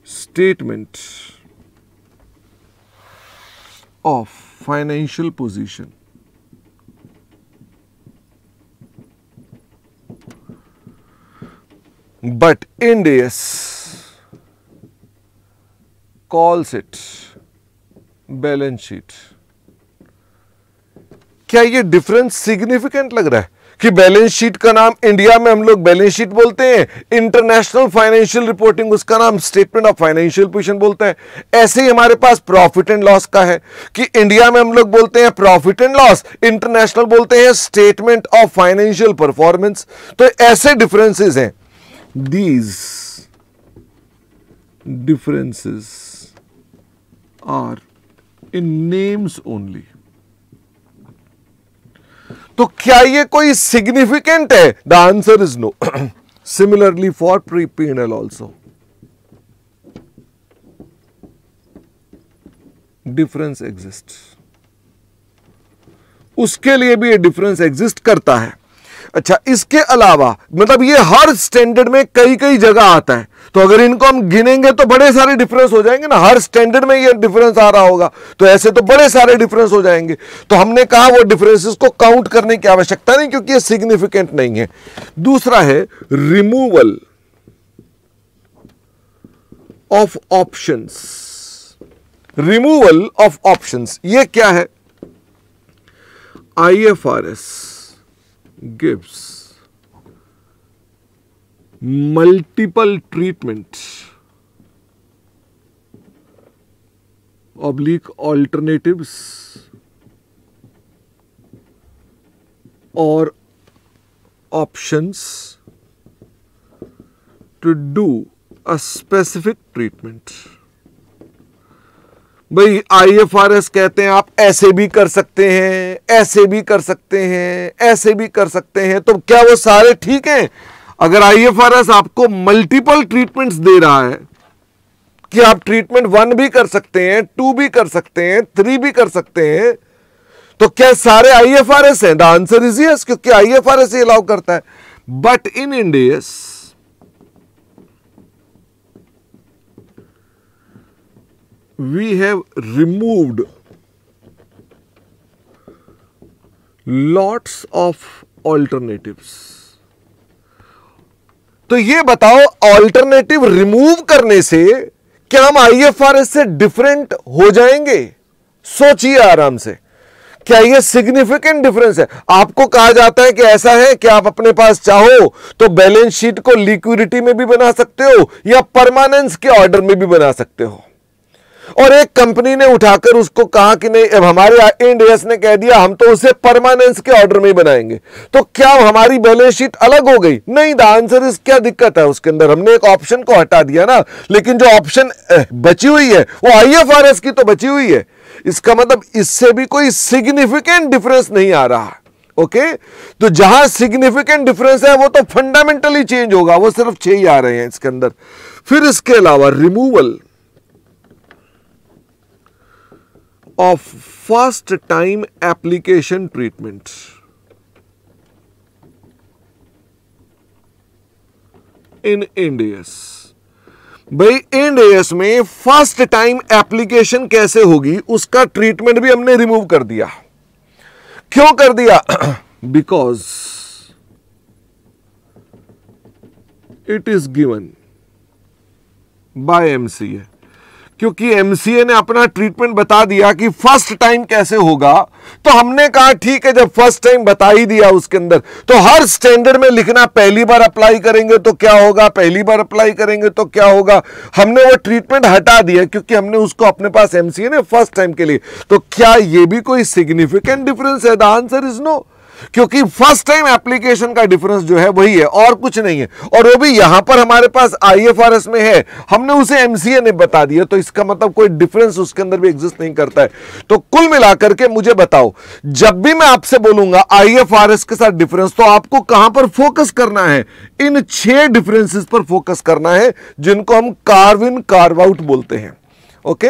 statement of financial position. But India's calls it balance sheet. क्या ये डिफरेंस सिग्निफिकेंट लग रहा है कि बैलेंस शीट का नाम इंडिया में हम लोग बैलेंस शीट बोलते हैं इंटरनेशनल फाइनेंशियल रिपोर्टिंग उसका नाम स्टेटमेंट ऑफ फाइनेंशियल पोजिशन बोलते हैं ऐसे ही हमारे पास प्रॉफिट एंड लॉस का है कि इंडिया में हम लोग बोलते हैं प्रॉफिट एंड लॉस इंटरनेशनल बोलते हैं स्टेटमेंट ऑफ फाइनेंशियल परफॉर्मेंस तो ऐसे डिफरेंसेस हैं these differences are in names only. तो क्या ये कोई सिग्निफिकेंट है the answer is no similarly for pre penal also difference exist उसके लिए भी ये डिफरेंस एग्जिस्ट करता है अच्छा इसके अलावा मतलब ये हर स्टैंडर्ड में कई कई जगह आता है तो अगर इनको हम गिनेंगे तो बड़े सारे डिफरेंस हो जाएंगे ना हर स्टैंडर्ड में ये डिफरेंस आ रहा होगा तो ऐसे तो बड़े सारे डिफरेंस हो जाएंगे तो हमने कहा वो डिफरेंसेस को काउंट करने की आवश्यकता नहीं क्योंकि ये सिग्निफिकेंट नहीं है दूसरा है removal of options removal of options ये क्या है I F R S gives multiple treatments oblique alternatives or options to do a specific treatment. भाई आई एफ आर एस कहते हैं आप ऐसे भी कर सकते हैं ऐसे भी कर सकते हैं ऐसे भी कर सकते हैं तो क्या वो सारे ठीक हैं अगर आई एफ आर एस आपको मल्टीपल ट्रीटमेंट्स दे रहा है कि आप ट्रीटमेंट वन भी कर सकते हैं टू भी कर सकते हैं थ्री भी कर सकते हैं तो क्या सारे आई एफ आर एस हैं द आंसर इज यस क्योंकि आई एफ एस ये अलाउ करता है but in India we have removed lots of alternatives तो ये बताओ ऑल्टरनेटिव रिमूव करने से क्या हम आई एफ आर एस से डिफरेंट हो जाएंगे सोचिए आराम से क्या ये सिग्निफिकेंट डिफरेंस है आपको कहा जाता है कि ऐसा है कि आप अपने पास चाहो तो बैलेंस शीट को लिक्विडिटी में भी बना सकते हो या परमानेंस के ऑर्डर में भी बना सकते हो और एक कंपनी ने उठाकर उसको कहा कि नहीं अब हमारे इंडियस ने कह दिया हम तो उसे परमानेंस के ऑर्डर में बनाएंगे तो क्या हमारी बैलेंस शीट अलग हो गई नहीं द आंसर इज क्या दिक्कत है उसके अंदर हमने एक ऑप्शन को हटा दिया ना लेकिन जो ऑप्शन बची हुई है वो आई की तो बची हुई है इसका मतलब इससे भी कोई सिग्निफिकेंट डिफरेंस नहीं आ रहा ओके okay? तो जहां सिग्निफिकेंट डिफरेंस है वो तो फंडामेंटली चेंज होगा वो सिर्फ छह ही आ रहे हैं इसके अंदर फिर इसके अलावा removal of first time application treatment. In Ind AS भाई इंडियस में फर्स्ट टाइम एप्लीकेशन कैसे होगी उसका ट्रीटमेंट भी हमने रिमूव कर दिया क्यों कर दिया because it is given by MCA क्योंकि एमसीए ने अपना ट्रीटमेंट बता दिया कि फर्स्ट टाइम कैसे होगा तो हमने कहा ठीक है जब फर्स्ट टाइम बता ही दिया उसके अंदर तो हर स्टैंडर्ड में लिखना पहली बार अप्लाई करेंगे तो क्या होगा पहली बार अप्लाई करेंगे तो क्या होगा हमने वो ट्रीटमेंट हटा दिया क्योंकि हमने उसको अपने पास एमसीए ने फर्स्ट टाइम के लिए तो क्या ये भी कोई सिग्निफिकेंट डिफरेंस है द आंसर इज नो क्योंकि फर्स्ट टाइम एप्लीकेशन का डिफरेंस जो है वही है और कुछ नहीं है और वो भी यहां पर हमारे पास आईएफआरएस में है हमने उसे एमसीए ने बता दिया तो इसका मतलब कोई डिफरेंस उसके अंदर भी एग्जिस्ट नहीं करता है तो कुल मिलाकर के मुझे बताओ जब भी मैं आपसे बोलूंगा आईएफआरएस के साथ डिफरेंस तो आपको कहां पर फोकस करना है इन छह डिफरेंसिस पर फोकस करना है जिनको हम कार्विन कार्व बोलते हैं ओके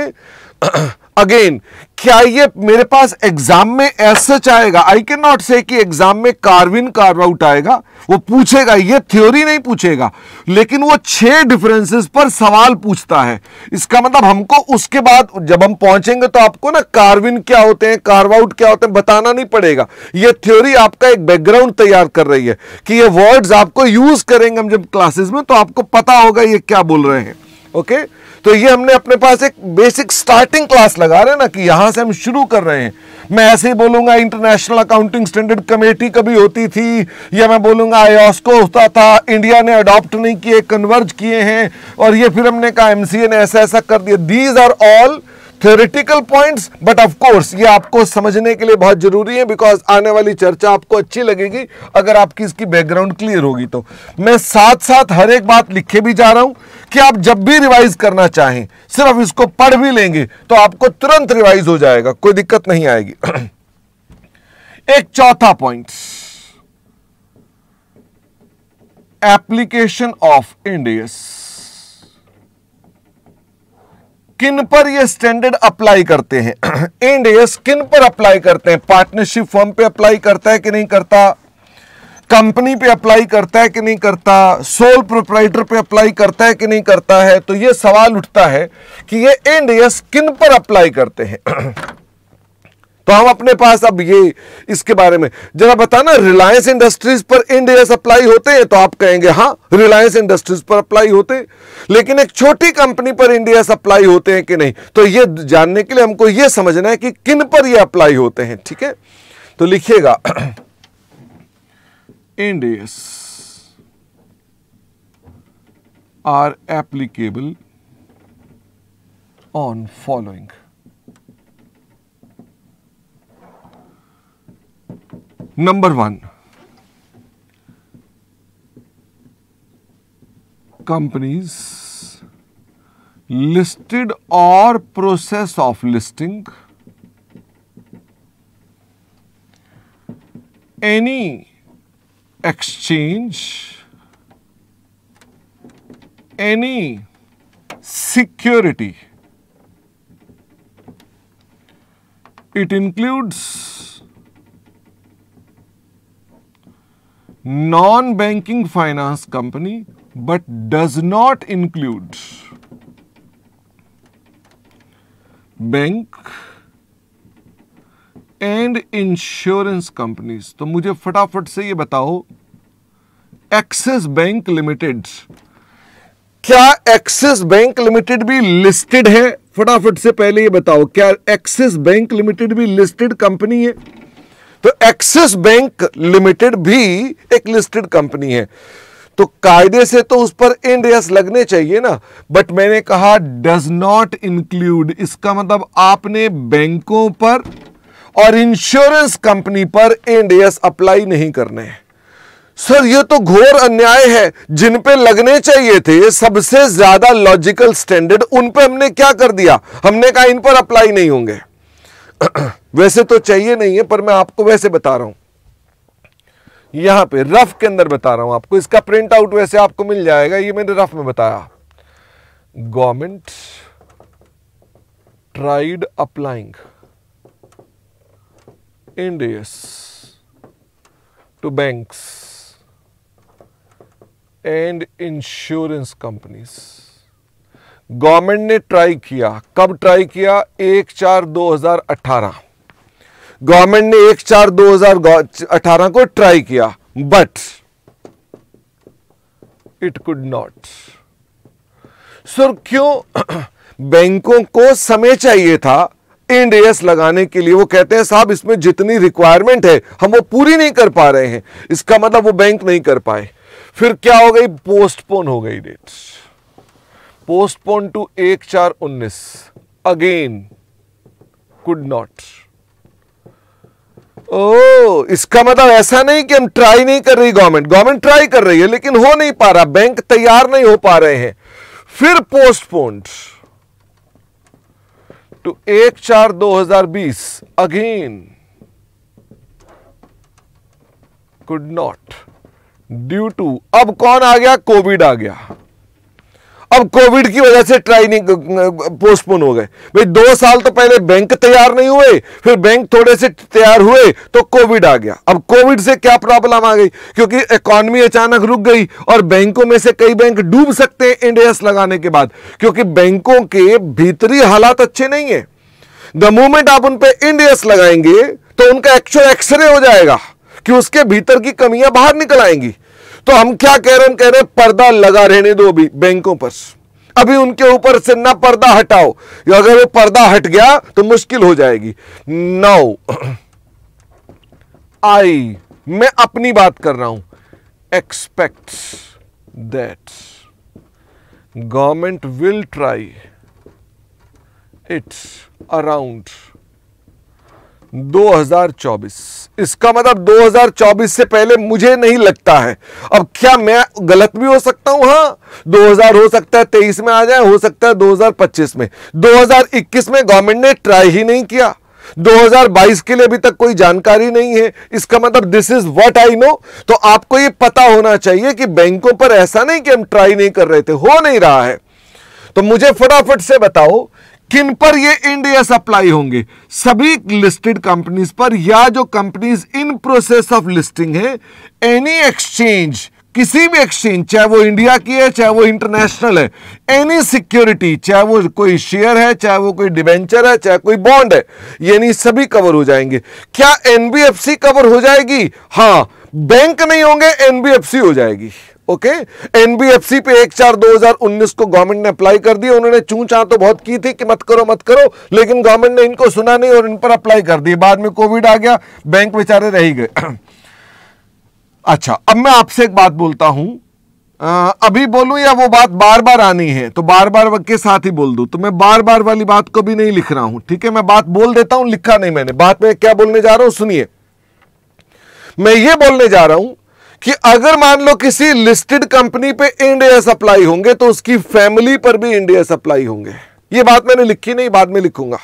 अगेन क्या ये मेरे पास एग्जाम में एसच आएगा आई कैन नॉट से कि एग्जाम में कार्विन कार्व आउट आएगा वो पूछेगा ये थ्योरी नहीं पूछेगा लेकिन वो छह डिफरेंसेस पर सवाल पूछता है इसका मतलब हमको उसके बाद जब हम पहुंचेंगे तो आपको ना कार्विन क्या होते हैं कार्व आउट क्या होते हैं बताना नहीं पड़ेगा ये थ्योरी आपका एक बैकग्राउंड तैयार कर रही है कि ये वर्ड्स आपको यूज करेंगे हम जब क्लासेस में तो आपको पता होगा ये क्या बोल रहे हैं ओके तो ये हमने अपने पास एक बेसिक स्टार्टिंग क्लास लगा रहे हैं ना कि यहां से हम शुरू कर रहे हैं मैं ऐसे ही बोलूंगा इंटरनेशनल अकाउंटिंग स्टैंडर्ड कमेटी कभी होती थी या मैं बोलूंगा आयोस्को होता था इंडिया ने अडॉप्ट नहीं किए कन्वर्ज किए हैं और ये फिर हमने कहा एमसीए ने ऐसा ऐसा कर दिया these are all theoretical points but of course ये आपको समझने के लिए बहुत जरूरी है बिकॉज आने वाली चर्चा आपको अच्छी लगेगी अगर आपकी इसकी बैकग्राउंड क्लियर होगी तो मैं साथ साथ हर एक बात लिखे भी जा रहा हूं कि आप जब भी रिवाइज करना चाहें सिर्फ इसको पढ़ भी लेंगे तो आपको तुरंत रिवाइज हो जाएगा कोई दिक्कत नहीं आएगी एक चौथा पॉइंट एप्लीकेशन ऑफ इंडियस किन पर ये स्टैंडर्ड अप्लाई करते हैं एंड एस किन पर अप्लाई करते हैं पार्टनरशिप फर्म पे अप्लाई करता है कि नहीं करता कंपनी पे अप्लाई करता है कि नहीं करता सोल प्रोप्राइटर पे अप्लाई करता है कि नहीं करता है तो ये सवाल उठता है कि ये एंड एस किन पर अप्लाई करते हैं तो हम अपने पास अब ये इसके बारे में जरा बताना रिलायंस इंडस्ट्रीज पर इंडिया एयर्स अप्लाई होते हैं तो आप कहेंगे हाँ रिलायंस इंडस्ट्रीज पर अप्लाई होते लेकिन एक छोटी कंपनी पर इंडिया सप्लाई अप्लाई होते हैं कि नहीं तो ये जानने के लिए हमको ये समझना है कि किन पर ये अप्लाई होते हैं ठीक है तो लिखिएगा Ind AS are applicable on following Number one, companies listed or process of listing any exchange, any security. It includes non banking finance company but does not include bank and insurance companies तो मुझे फटाफट से ये बताओ Axis bank limited क्या Axis bank limited भी listed है फटाफट से पहले ये बताओ क्या एक्सिस बैंक लिमिटेड भी लिस्टेड कंपनी है तो एक्सिस बैंक लिमिटेड भी एक लिस्टेड कंपनी है तो कायदे से तो उस पर एंड लगने चाहिए ना बट मैंने कहा डज नॉट इंक्लूड इसका मतलब आपने बैंकों पर और इंश्योरेंस कंपनी पर एंड अप्लाई नहीं करने हैं सर ये तो घोर अन्याय है जिन पे लगने चाहिए थे सबसे ज्यादा लॉजिकल स्टैंडर्ड उन पे हमने क्या कर दिया हमने कहा इन पर अप्लाई नहीं होंगे वैसे तो चाहिए नहीं है पर मैं आपको वैसे बता रहा हूं यहां पे रफ के अंदर बता रहा हूं आपको इसका प्रिंट आउट वैसे आपको मिल जाएगा ये मैंने रफ में बताया government tried applying Ind AS to banks and insurance companies government ने ट्राई किया कब ट्राई किया एक चार 2018 गवर्नमेंट ने एक चार 2018 को ट्राई किया but it could not sir क्यों बैंकों को समय चाहिए था इंड एस लगाने के लिए वो कहते हैं साहब इसमें जितनी रिक्वायरमेंट है हम वो पूरी नहीं कर पा रहे हैं इसका मतलब वो बैंक नहीं कर पाए फिर क्या हो गई पोस्टपोन हो गई डेट्स पोस्टपोन टू एक चार उन्नीस अगेन कुड नॉट ओ इसका मतलब ऐसा नहीं कि हम ट्राई नहीं कर रही गवर्नमेंट गवर्नमेंट ट्राई कर रही है लेकिन हो नहीं पा रहा बैंक तैयार नहीं हो पा रहे हैं फिर पोस्टपोन्ड टू एक चार 2020 again could not due to अब कौन आ गया कोविड आ गया अब कोविड की वजह से ट्रेनिंग पोस्टपोन हो गए भाई दो साल तो पहले बैंक तैयार नहीं हुए फिर बैंक थोड़े से तैयार हुए तो कोविड आ गया अब कोविड से क्या प्रॉब्लम आ गई क्योंकि इकोनॉमी अचानक रुक गई और बैंकों में से कई बैंक डूब सकते हैं इंडियस लगाने के बाद क्योंकि बैंकों के भीतरी हालात अच्छे नहीं है द मोमेंट आप उन पर इंडियस लगाएंगे तो उनका एक्चुअल एक्सरे हो जाएगा कि उसके भीतर की कमियां बाहर निकल आएंगी तो हम क्या कह रहे हैं कह रहे हैं पर्दा लगा रहने दो अभी बैंकों पर अभी उनके ऊपर से ना पर्दा हटाओ अगर वो पर्दा हट गया तो मुश्किल हो जाएगी नाउ आई मैं अपनी बात कर रहा हूं expect that government will try it's around 2024 इसका मतलब 2024 से पहले मुझे नहीं लगता है अब क्या मैं गलत भी हो सकता हूं हाँ 2000 हो सकता है तेईस में आ जाए हो सकता है 2025 में 2021 में गवर्नमेंट ने ट्राई ही नहीं किया 2022 के लिए अभी तक कोई जानकारी नहीं है इसका मतलब this is what I know तो आपको ये पता होना चाहिए कि बैंकों पर ऐसा नहीं कि हम ट्राई नहीं कर रहे थे हो नहीं रहा है तो मुझे फटाफट से बताओ किन पर ये इंडियस अप्लाई होंगे सभी लिस्टेड कंपनीज पर या जो companies in process of listing है एनी एक्सचेंज किसी भी एक्सचेंज चाहे वो इंडिया की है चाहे वो इंटरनेशनल है एनी सिक्योरिटी चाहे वो कोई शेयर है चाहे वो कोई डिबेंचर है चाहे कोई बॉन्ड है यानी सभी कवर हो जाएंगे क्या एनबीएफसी कवर हो जाएगी हाँ बैंक नहीं होंगे एनबीएफसी हो जाएगी ओके एनबीएफसी पे एक चार 2019 को गवर्नमेंट ने अप्लाई कर दिया उन्होंने चू तो बहुत की थी कि मत करो मत करो लेकिन गवर्नमेंट ने इनको सुना नहीं और इन पर अप्लाई कर दी बाद में कोविड आ गया बैंक बेचारे रह गए अच्छा अब मैं आपसे एक बात बोलता हूं आ, अभी बोलूं या वो बात बार बार आनी है तो बार बार के साथ ही बोल दूं तो मैं बार बार वाली बात को भी नहीं लिख रहा हूं ठीक है मैं बात बोल देता हूं लिखा नहीं मैंने बात में क्या बोलने जा रहा हूं सुनिए मैं ये बोलने जा रहा हूं कि अगर मान लो किसी लिस्टेड कंपनी पे इंडिया सप्लाई होंगे तो उसकी फैमिली पर भी इंडिया सप्लाई होंगे ये बात मैंने लिखी नहीं बाद में लिखूंगा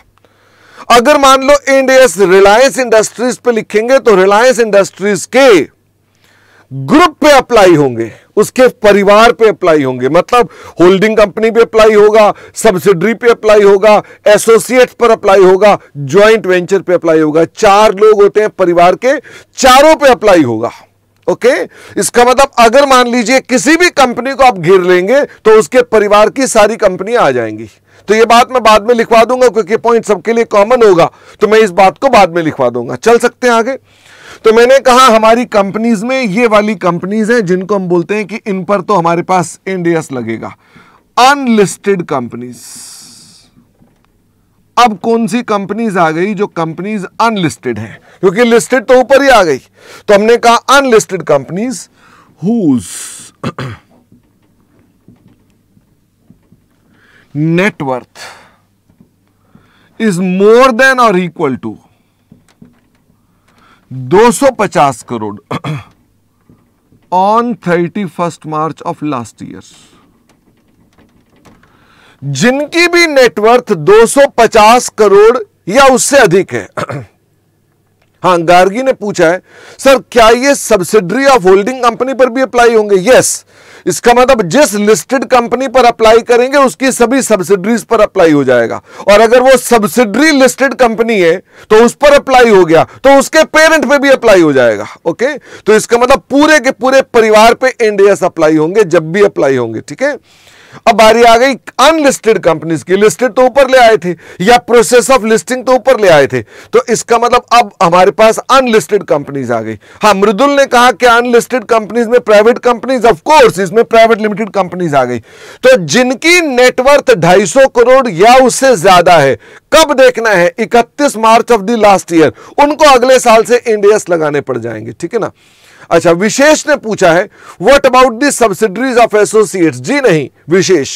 अगर मान लो इंडिया रिलायंस इंडस्ट्रीज पे लिखेंगे तो रिलायंस इंडस्ट्रीज के ग्रुप पे अप्लाई होंगे उसके परिवार पे अप्लाई होंगे मतलब होल्डिंग कंपनी पे अप्लाई होगा सब्सिडरी पे अप्लाई होगा एसोसिएट पर अप्लाई होगा ज्वाइंट वेंचर पे अप्लाई होगा चार लोग होते हैं परिवार के चारों पे अप्लाई होगा ओके okay? इसका मतलब अगर मान लीजिए किसी भी कंपनी को आप घेर लेंगे तो उसके परिवार की सारी कंपनियां आ जाएंगी तो ये बात मैं बाद में लिखवा दूंगा क्योंकि पॉइंट सबके लिए कॉमन होगा तो मैं इस बात को बाद में लिखवा दूंगा चल सकते हैं आगे तो मैंने कहा हमारी कंपनीज में ये वाली कंपनीज हैं जिनको हम बोलते हैं कि इन पर तो हमारे पास इंडियस लगेगा अनलिस्टेड कंपनीज अब कौन सी कंपनीज आ गई जो कंपनीज अनलिस्टेड हैं क्योंकि लिस्टेड तो ऊपर ही आ गई तो हमने कहा unlisted companies whose net worth is more than और equal to 250 crore on thirty first March of last year जिनकी भी नेटवर्थ 250 करोड़ या उससे अधिक है हां गार्गी ने पूछा है सर क्या ये सब्सिडरी ऑफ होल्डिंग कंपनी पर भी अप्लाई होंगे यस इसका मतलब जिस लिस्टेड कंपनी पर अप्लाई करेंगे उसकी सभी सब्सिडरीज पर अप्लाई हो जाएगा और अगर वो सब्सिडरी लिस्टेड कंपनी है तो उस पर अप्लाई हो गया तो उसके पेरेंट पे भी अप्लाई हो जाएगा ओके तो इसका मतलब पूरे के पूरे परिवार पे एनडीएस अप्लाई होंगे जब भी अप्लाई होंगे ठीक है अब बारी आ गई अनलिस्टेड कंपनीज की लिस्टेड तो ऊपर ले आए थे या प्रोसेस ऑफ लिस्टिंग तो ऊपर ले आए थे तो इसका मतलब अब हमारे पास अनलिस्टेड कंपनीज आ गई हाँ मृदुल ने कहा कि अनलिस्टेड कंपनीज में प्राइवेट कंपनीज ऑफ कोर्स इसमें प्राइवेट लिमिटेड कंपनीज आ गई तो जिनकी नेटवर्थ ढाई करोड़ या उससे ज्यादा है कब देखना है इकतीस March of the last year उनको अगले साल से इंडियस लगाने पड़ जाएंगे ठीक है ना अच्छा विशेष ने पूछा है what about the subsidiaries of associates जी नहीं विशेष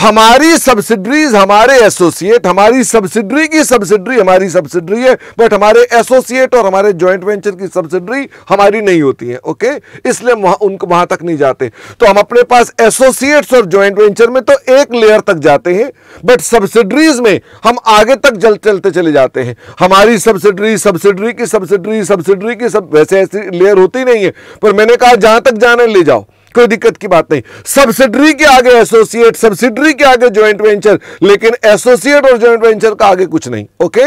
हमारी सब्सिडरीज हमारे एसोसिएट हमारी सब्सिडरी की सब्सिडरी हमारी सब्सिडरी है बट हमारे एसोसिएट और हमारे ज्वाइंट वेंचर की सब्सिडरी हमारी नहीं होती है ओके इसलिए वहाँ उनको वहां तक नहीं जाते तो हम अपने पास एसोसिएट्स और ज्वाइंट वेंचर में तो एक लेयर तक जाते हैं बट सब्सिडरीज में हम आगे तक जल चलते चले जाते हैं हमारी सब्सिडरी सब्सिडरी की सब्सिडरी सब्सिडरी की सब वैसे ऐसी लेयर होती नहीं है पर मैंने कहा जहाँ तक जाने ले जाओ कोई दिक्कत की बात नहीं सब्सिडरी के आगे एसोसिएट सब्सिडरी के आगे ज्वाइंट वेंचर लेकिन एसोसिएट और ज्वाइंट वेंचर का आगे कुछ नहीं ओके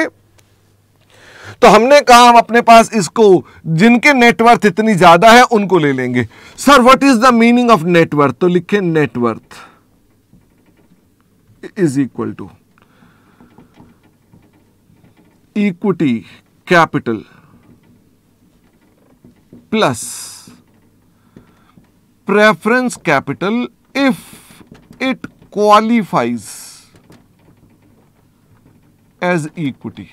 तो हमने कहा हम अपने पास इसको जिनके नेटवर्थ इतनी ज्यादा है उनको ले लेंगे sir what is the meaning of net worth तो लिखे net worth is equal to equity capital plus preference capital if it qualifies as equity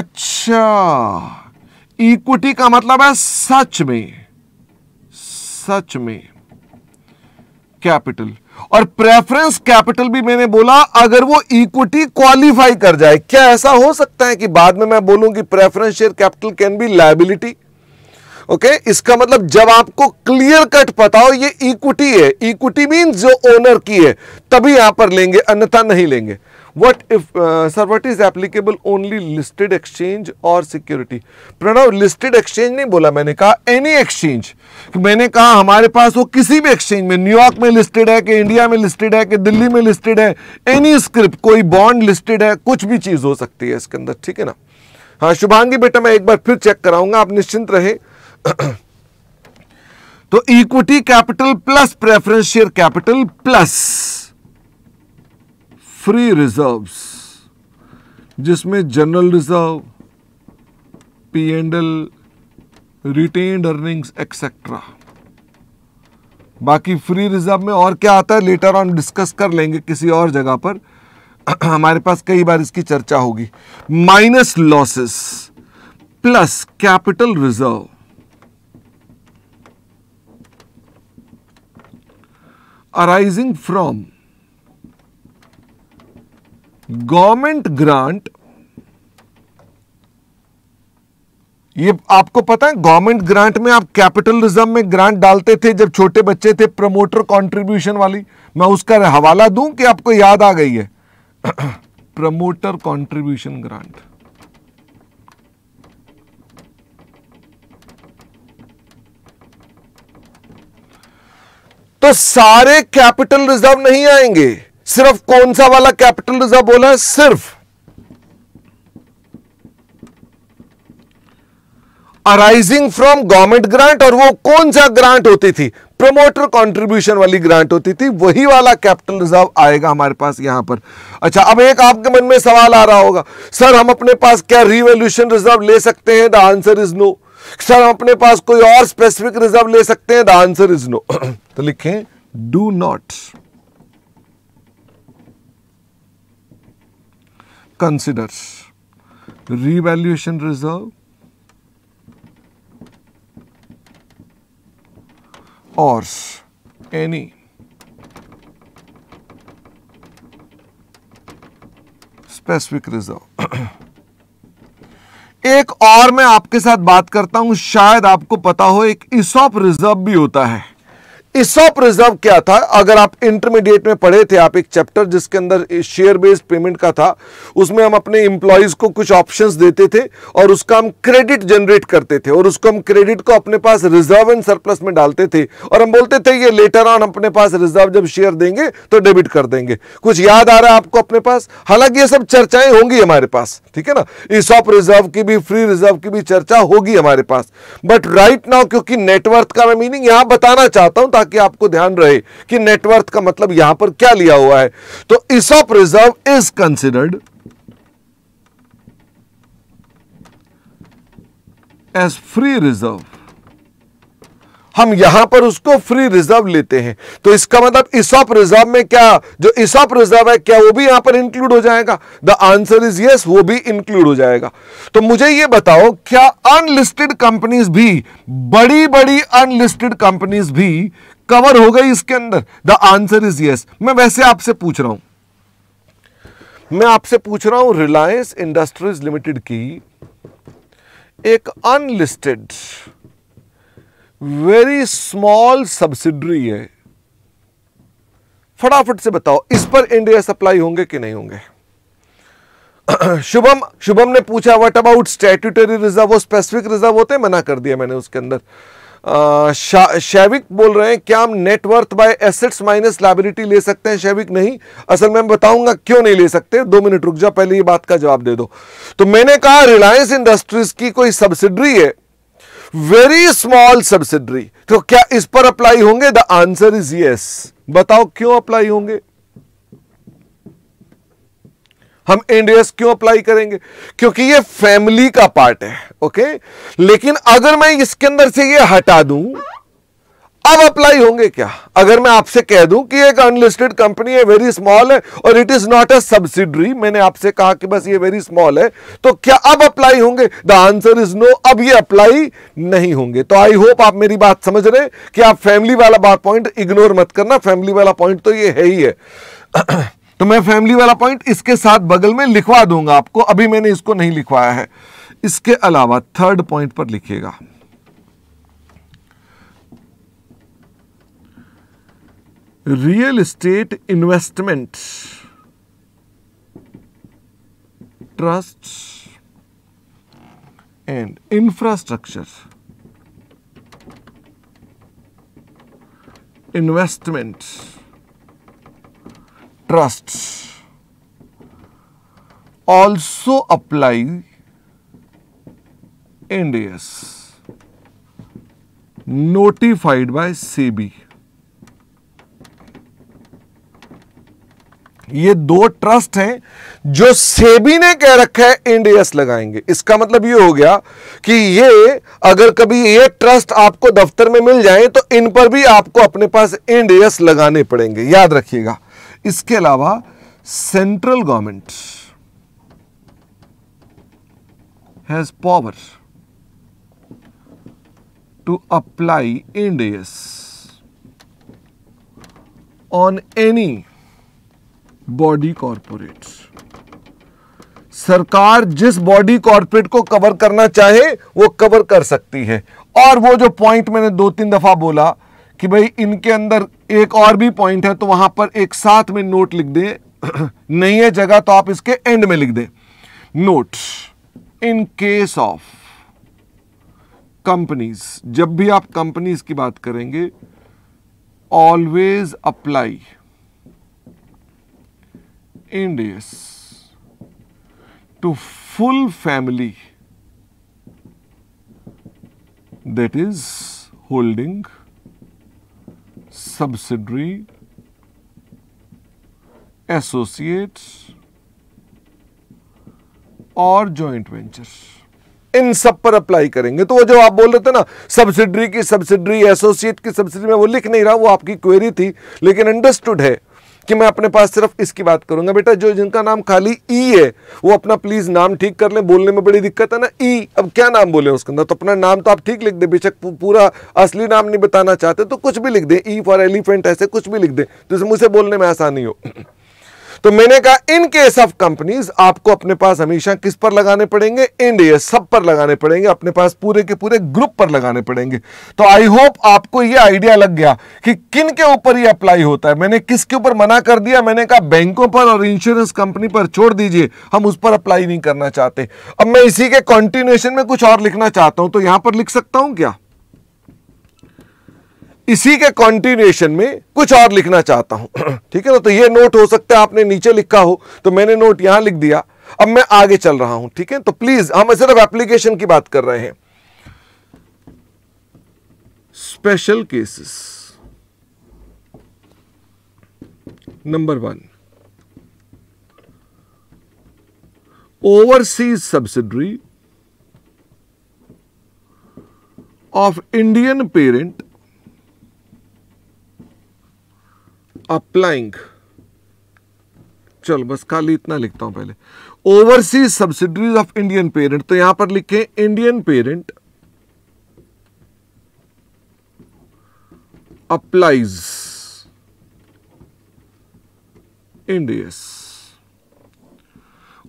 अच्छा इक्विटी का मतलब है सच में सच में कैपिटल और प्रेफरेंस कैपिटल भी मैंने बोला अगर वो इक्विटी क्वालिफाई कर जाए क्या ऐसा हो सकता है कि बाद में मैं बोलूं कि preference share capital can be liability okay okay? इसका मतलब जब आपको क्लियर कट पता हो ये इक्विटी है इक्विटी मीन जो ओनर की है तभी यहां पर लेंगे अन्यथा नहीं लेंगे what if sir uh, sir is applicable only listed exchange और सिक्योरिटी प्रणव लिस्टेड एक्सचेंज नहीं बोला मैंने कहा एनी एक्सचेंज मैंने कहा हमारे पास वो किसी भी एक्सचेंज में न्यूयॉर्क में लिस्टेड है कि इंडिया में लिस्टेड है कि दिल्ली में लिस्टेड है एनी स्क्रिप्ट कोई बॉन्ड लिस्टेड है कुछ भी चीज़ हो सकती है इसके अंदर ठीक है ना हाँ शुभांगी बेटा मैं एक बार फिर चेक कराऊंगा आप निश्चिंत रहे तो equity capital plus preference share capital plus free reserves जिसमें general reserve P and L retained earnings etcetera बाकी फ्री रिजर्व में और क्या आता है लेटर ऑन डिस्कस कर लेंगे किसी और जगह पर हमारे पास कई बार इसकी चर्चा होगी minus losses plus capital reserve arising from government grant ये आपको पता है गवर्नमेंट ग्रांट में आप कैपिटलिज्म में ग्रांट डालते थे जब छोटे बच्चे थे प्रमोटर कंट्रीब्यूशन वाली मैं उसका हवाला दूं कि आपको याद आ गई है प्रमोटर कंट्रीब्यूशन ग्रांट तो सारे कैपिटल रिजर्व नहीं आएंगे सिर्फ कौन सा वाला कैपिटल रिजर्व बोला है सिर्फ अराइजिंग फ्रॉम गवर्नमेंट ग्रांट और वो कौन सा ग्रांट होती थी प्रमोटर कंट्रीब्यूशन वाली ग्रांट होती थी वही वाला कैपिटल रिजर्व आएगा हमारे पास यहां पर अच्छा अब एक आपके मन में सवाल आ रहा होगा सर हम अपने पास क्या रिवोल्यूशन रिजर्व ले सकते हैं the answer is no sir हम अपने पास कोई और स्पेसिफिक रिजर्व ले सकते हैं द आंसर इज नो तो लिखें do not consider revaluation reserve और एनी स्पेसिफिक रिजर्व एक और मैं आपके साथ बात करता हूं शायद आपको पता हो एक इसॉप रिजर्व भी होता है इसॉप रिजर्व क्या था अगर आप इंटरमीडिएट में पढ़े थे आप एक चैप्टर जिसके अंदर शेयर बेस्ड पेमेंट का था उसमें हम अपने इंप्लॉयज को कुछ ऑप्शंस देते थे और उसका हम क्रेडिट जनरेट करते थे और उसको हम क्रेडिट को अपने पास रिजर्व एंड सरप्लस में डालते थे और हम बोलते थे ये लेटर ऑन अपने पास रिजर्व जब शेयर देंगे तो डेबिट कर देंगे कुछ याद आ रहा है आपको अपने पास हालांकि ये सब चर्चाएं होंगी हमारे पास ठीक है ना ऑफ रिजर्व की भी फ्री रिजर्व की भी चर्चा होगी हमारे पास बट राइट नाउ क्योंकि नेटवर्थ का मैं मीनिंग यहां बताना चाहता हूं ताकि आपको ध्यान रहे कि नेटवर्थ का मतलब यहां पर क्या लिया हुआ है तो इस of reserve is considered as free reserve हम यहां पर उसको फ्री रिजर्व लेते हैं तो इसका मतलब इसॉप रिजर्व में क्या जो इसॉप रिजर्व है क्या वो भी यहां पर इंक्लूड हो जाएगा द आंसर इज यस वो भी इंक्लूड हो जाएगा तो मुझे ये बताओ क्या अनलिस्टेड कंपनीज भी बड़ी बड़ी अनलिस्टेड कंपनीज भी कवर हो गई इसके अंदर द आंसर इज यस मैं वैसे आपसे पूछ रहा हूं मैं आपसे पूछ रहा हूं रिलायंस इंडस्ट्रीज लिमिटेड की एक अनलिस्टेड वेरी स्मॉल सब्सिडरी है फटाफट से बताओ इस पर इंडिया सप्लाई होंगे कि नहीं होंगे शुभम शुभम ने पूछा व्हाट अबाउट स्टैट्यूटरी रिजर्व वो स्पेसिफिक रिजर्व होते हैं मना कर दिया मैंने उसके अंदर शैविक बोल रहे हैं क्या हम net worth by assets minus liability ले सकते हैं शैविक नहीं असल में मैं बताऊंगा क्यों नहीं ले सकते दो मिनट रुक जाओ पहले ये बात का जवाब दे दो तो मैंने कहा रिलायंस इंडस्ट्रीज की कोई सब्सिडरी है वेरी स्मॉल सब्सिडरी तो क्या इस पर अप्लाई होंगे द आंसर इज यस बताओ क्यों अप्लाई होंगे हम इंडियस क्यों अप्लाई करेंगे क्योंकि ये फैमिली का पार्ट है ओके लेकिन अगर मैं इसके अंदर से ये हटा दूं अब अप्लाई होंगे क्या अगर मैं आपसे कह दूं कि एक अनलिस्टेड कंपनी है वेरी स्मॉल है और it is not a subsidiary मैंने आपसे कहा कि बस ये वेरी स्मॉल है तो क्या अब अप्लाई होंगे द आंसर इज नो अब ये अप्लाई नहीं होंगे तो आई होप आप मेरी बात समझ रहे हैं कि आप फैमिली वाला बात पॉइंट इग्नोर मत करना फैमिली वाला पॉइंट तो ये है ही है तो मैं फैमिली वाला पॉइंट इसके साथ बगल में लिखवा दूंगा आपको अभी मैंने इसको नहीं लिखवाया है इसके अलावा थर्ड पॉइंट पर लिखिएगा real estate investment trusts and infrastructure investment trusts also apply Ind notified by SEBI. ये दो ट्रस्ट हैं जो सेबी ने कह रखा है इंडियस लगाएंगे इसका मतलब ये हो गया कि ये अगर कभी ये ट्रस्ट आपको दफ्तर में मिल जाए तो इन पर भी आपको अपने पास इंडियस लगाने पड़ेंगे याद रखिएगा इसके अलावा central government has power to apply Ind AS on any body corporates सरकार जिस बॉडी कॉरपोरेट को कवर करना चाहे वो कवर कर सकती है और वो जो पॉइंट मैंने दो तीन दफ़ा बोला कि भाई इनके अंदर एक और भी पॉइंट है तो वहां पर एक साथ में नोट लिख दे नहीं है जगह तो आप इसके एंड में लिख दे note in case of companies जब भी आप कंपनीज की बात करेंगे always apply Ind AS to full family that is holding subsidiary associate और ज्वाइंट वेंचर इन सब पर अप्लाई करेंगे तो वो जो आप बोल रहे थे ना सब्सिडरी की सब्सिडरी एसोसिएट की सब्सिडरी में वो लिख नहीं रहा वो आपकी क्वेरी थी लेकिन अंडरस्टूड है कि मैं अपने पास सिर्फ इसकी बात करूंगा बेटा जो जिनका नाम खाली ई है वो अपना प्लीज नाम ठीक कर ले बोलने में बड़ी दिक्कत है ना ई अब क्या नाम बोले उसके अंदर तो अपना नाम तो आप ठीक लिख दे बेशक पूरा असली नाम नहीं बताना चाहते तो कुछ भी लिख दे ई फॉर एलिफेंट ऐसे कुछ भी लिख दे तो मुझे बोलने में आसानी हो तो मैंने कहा इन केस ऑफ कंपनीज आपको अपने पास हमेशा किस पर लगाने पड़ेंगे इंडिया सब पर लगाने पड़ेंगे अपने पास पूरे के पूरे ग्रुप पर लगाने पड़ेंगे तो आई होप आपको यह आइडिया लग गया कि किन के ऊपर यह अप्लाई होता है मैंने किसके ऊपर मना कर दिया मैंने कहा बैंकों पर और इंश्योरेंस कंपनी पर छोड़ दीजिए हम उस पर अप्लाई नहीं करना चाहते अब मैं इसी के कॉन्टिन्यूएशन में कुछ और लिखना चाहता हूं तो यहां पर लिख सकता हूं क्या इसी के कॉन्टिन्यूएशन में कुछ और लिखना चाहता हूं ठीक है ना तो ये नोट हो सकता है आपने नीचे लिखा हो तो मैंने नोट यहां लिख दिया अब मैं आगे चल रहा हूं ठीक है तो प्लीज हम सिर्फ एप्लीकेशन की बात कर रहे हैं special cases number one overseas subsidiary of Indian parent applying चल बस खाली इतना लिखता हूं पहले overseas subsidiaries of Indian parent तो यहां पर लिखे इंडियन पेरेंट अप्लाइज इंडियस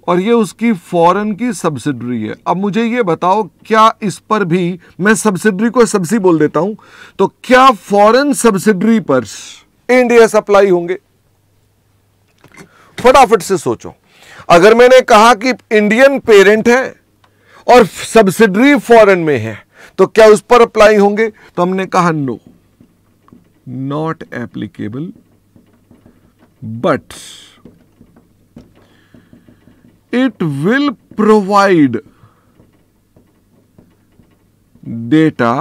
और ये उसकी फॉरेन की सब्सिडरी है अब मुझे ये बताओ क्या इस पर भी मैं सब्सिडरी को सब्सिडी बोल देता हूं तो क्या फॉरेन सब्सिडरी पर इंडिया सप्लाई होंगे फटाफट से सोचो अगर मैंने कहा कि इंडियन पेरेंट है और सब्सिडरी फॉरेन में है तो क्या उस पर अप्लाई होंगे तो हमने कहा no not applicable but it will provide data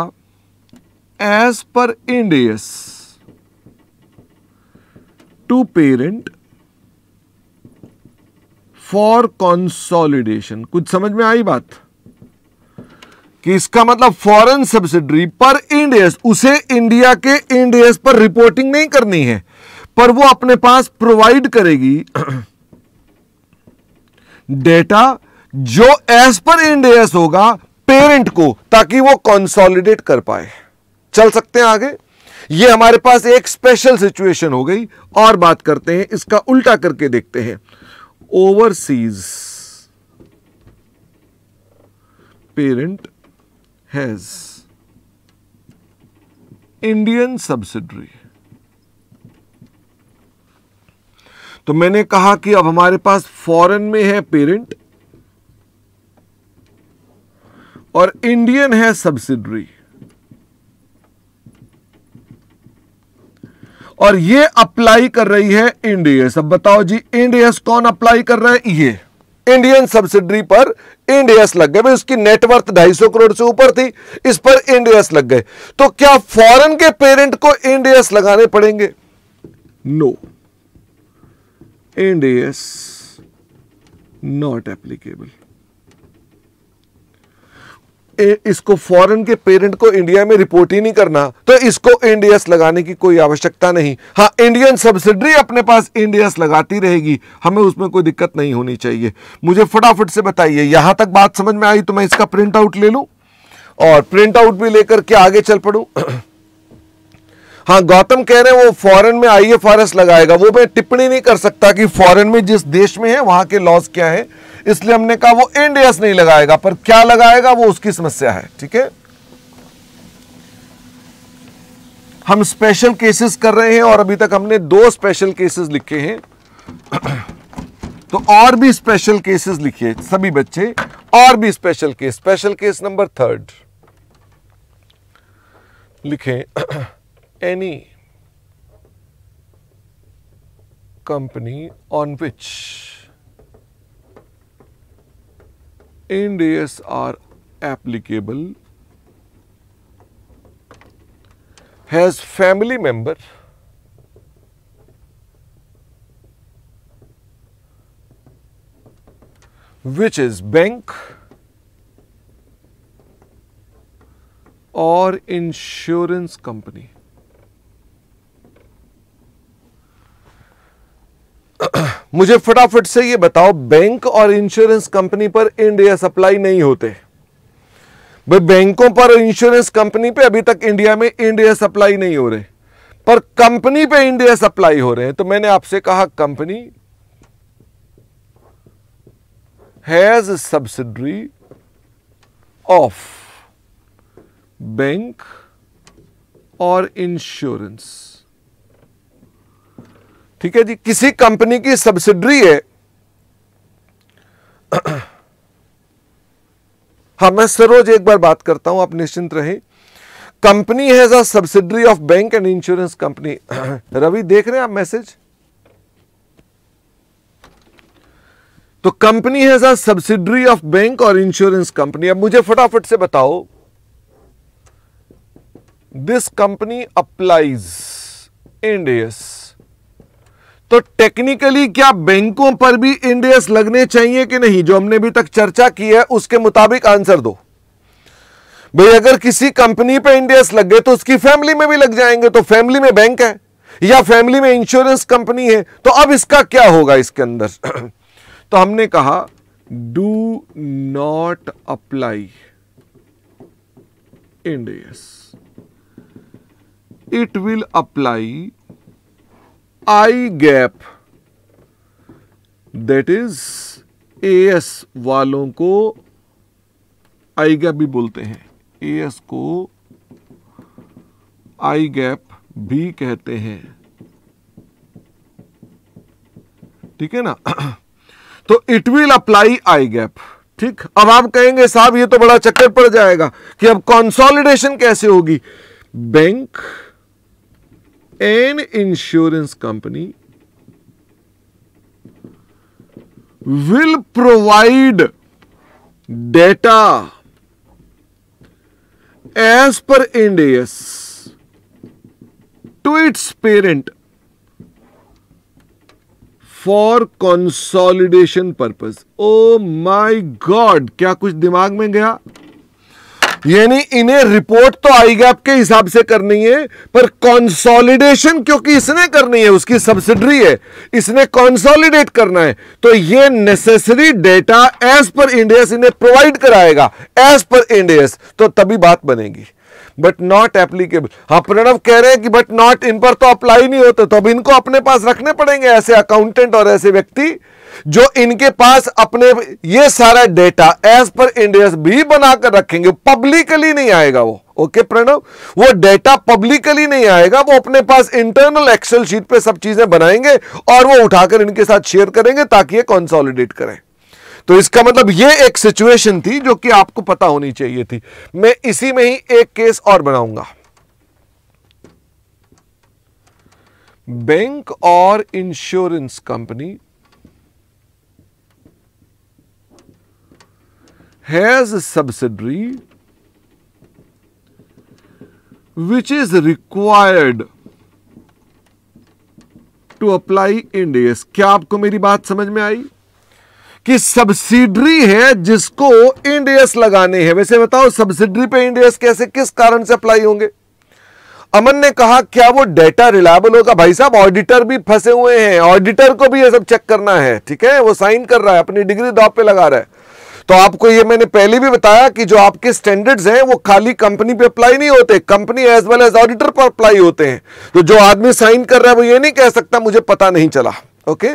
as per Ind AS to parent for consolidation कुछ समझ में आई बात कि इसका मतलब फॉरेन सब्सिडरी पर इंडियस उसे इंडिया के इंडियस पर रिपोर्टिंग नहीं करनी है पर वो अपने पास प्रोवाइड करेगी डेटा जो एस पर इंडियस होगा पेरेंट को ताकि वो कंसोलिडेट कर पाए चल सकते हैं आगे ये हमारे पास एक स्पेशल सिचुएशन हो गई और बात करते हैं इसका उल्टा करके देखते हैं overseas parent has Indian subsidiary तो मैंने कहा कि अब हमारे पास फॉरेन में है पेरेंट और इंडियन है सब्सिडरी और ये अप्लाई कर रही है इंडियस अब बताओ जी इंडियस कौन अप्लाई कर रहा है ये इंडियन सब्सिडरी पर इंडियस लग गए भाई उसकी नेटवर्थ सौ करोड़ से ऊपर थी इस पर इंडियस लग गए तो क्या फॉरेन के पेरेंट को इंडियस लगाने पड़ेंगे नो इंडियस नॉट एप्लीकेबल इसको फॉरेन के पेरेंट को इंडिया में रिपोर्ट ही नहीं करना तो इसको इंडियस लगाने की कोई आवश्यकता नहीं हाँ इंडियन सब्सिडरी अपने पास इंडियस लगाती रहेगी हमें उसमें कोई दिक्कत नहीं होनी चाहिए मुझे फटाफट से बताइए यहां तक बात समझ में आई तो मैं इसका प्रिंट आउट ले लू और प्रिंट आउट भी लेकर के आगे चल पड़ू हाँ गौतम कह रहे हैं वो फॉरेन में आई लगाएगा वो मैं टिप्पणी नहीं कर सकता कि फॉरेन में जिस देश में है वहां के लॉज क्या है इसलिए हमने कहा वो एंड एस नहीं लगाएगा पर क्या लगाएगा वो उसकी समस्या है ठीक है हम स्पेशल केसेस कर रहे हैं और अभी तक हमने दो स्पेशल केसेस लिखे हैं तो और भी स्पेशल केसेस लिखिए सभी बच्चे और भी special case special case number third लिखें any company on which Ind AS are applicable has family member which is bank or insurance company. मुझे फटाफट से ये बताओ बैंक और इंश्योरेंस कंपनी पर इंडिया सप्लाई नहीं होते भाई बैंकों पर इंश्योरेंस कंपनी पे अभी तक इंडिया में इंडिया सप्लाई नहीं हो रहे पर कंपनी पे इंडिया सप्लाई हो रहे हैं तो मैंने आपसे कहा company has subsidiary of bank और इंश्योरेंस ठीक है जी किसी कंपनी की सब्सिडरी है हाँ मैं सरोज एक बार बात करता हूं आप निश्चिंत रहे company has a subsidiary of bank and insurance company Ravi देख रहे हैं आप मैसेज तो company has a subsidiary of bank और इंश्योरेंस कंपनी अब मुझे फटाफट से बताओ दिस कंपनी अप्लाइज इंडियस तो टेक्निकली क्या बैंकों पर भी इंडियस लगने चाहिए कि नहीं जो हमने अभी तक चर्चा की है उसके मुताबिक आंसर दो भाई अगर किसी कंपनी पे इंडियस लग गए तो उसकी फैमिली में भी लग जाएंगे तो फैमिली में बैंक है या फैमिली में इंश्योरेंस कंपनी है तो अब इसका क्या होगा इसके अंदर तो हमने कहा do not apply Ind AS it will apply I GAAP that is AS वालों को आई गैप भी बोलते हैं एस को आई गैप भी कहते हैं ठीक है ना तो it will apply I GAAP ठीक अब आप कहेंगे साहब ये तो बड़ा चक्कर पड़ जाएगा कि अब कंसोलिडेशन कैसे होगी bank an insurance company will provide data as per Ind AS to its parent for consolidation purpose oh my god क्या कुछ दिमाग में गया यानी इन्हें रिपोर्ट तो आई गैप के हिसाब से करनी है पर कंसोलिडेशन क्योंकि इसने करनी है उसकी सब्सिडरी है इसने कंसोलिडेट करना है तो ये necessary data as per Ind AS इन्हें प्रोवाइड कराएगा एज पर इंडियस तो तभी बात बनेगी बट नॉट एप्लीकेबल हाँ प्रणव कह रहे हैं कि बट नॉट इन पर तो अप्लाई नहीं होते तो अब इनको अपने पास रखने पड़ेंगे ऐसे अकाउंटेंट और ऐसे व्यक्ति जो इनके पास अपने ये सारा डेटा एज पर इंडियस भी बनाकर रखेंगे पब्लिकली नहीं आएगा वो ओके प्रणव वो डेटा पब्लिकली नहीं आएगा वो अपने पास इंटरनल एक्सेल शीट पे सब चीजें बनाएंगे और वो उठाकर इनके साथ शेयर करेंगे ताकि ये कंसोलिडेट करें तो इसका मतलब ये एक सिचुएशन थी जो कि आपको पता होनी चाहिए थी मैं इसी में ही एक केस और बनाऊंगा बैंक और insurance company has a subsidiary which is required to apply Ind AS क्या आपको मेरी बात समझ में आई कि सब्सिडरी है जिसको इंडेस लगाने हैं वैसे बताओ सब्सिडरी पे इंडियस कैसे किस कारण से अप्लाई होंगे अमन ने कहा क्या वो डेटा रिलायबल होगा भाई साहब ऑडिटर भी फंसे हुए हैं ऑडिटर को भी ये सब चेक करना है ठीक है वो साइन कर रहा है अपनी डिग्री डॉप पे लगा रहा है तो आपको ये मैंने पहले भी बताया कि जो आपके स्टैंडर्ड्स हैं वो खाली कंपनी पे अप्लाई नहीं होते company as well as auditor पर अप्लाई होते हैं तो जो आदमी साइन कर रहा है वो ये नहीं कह सकता मुझे पता नहीं चला ओके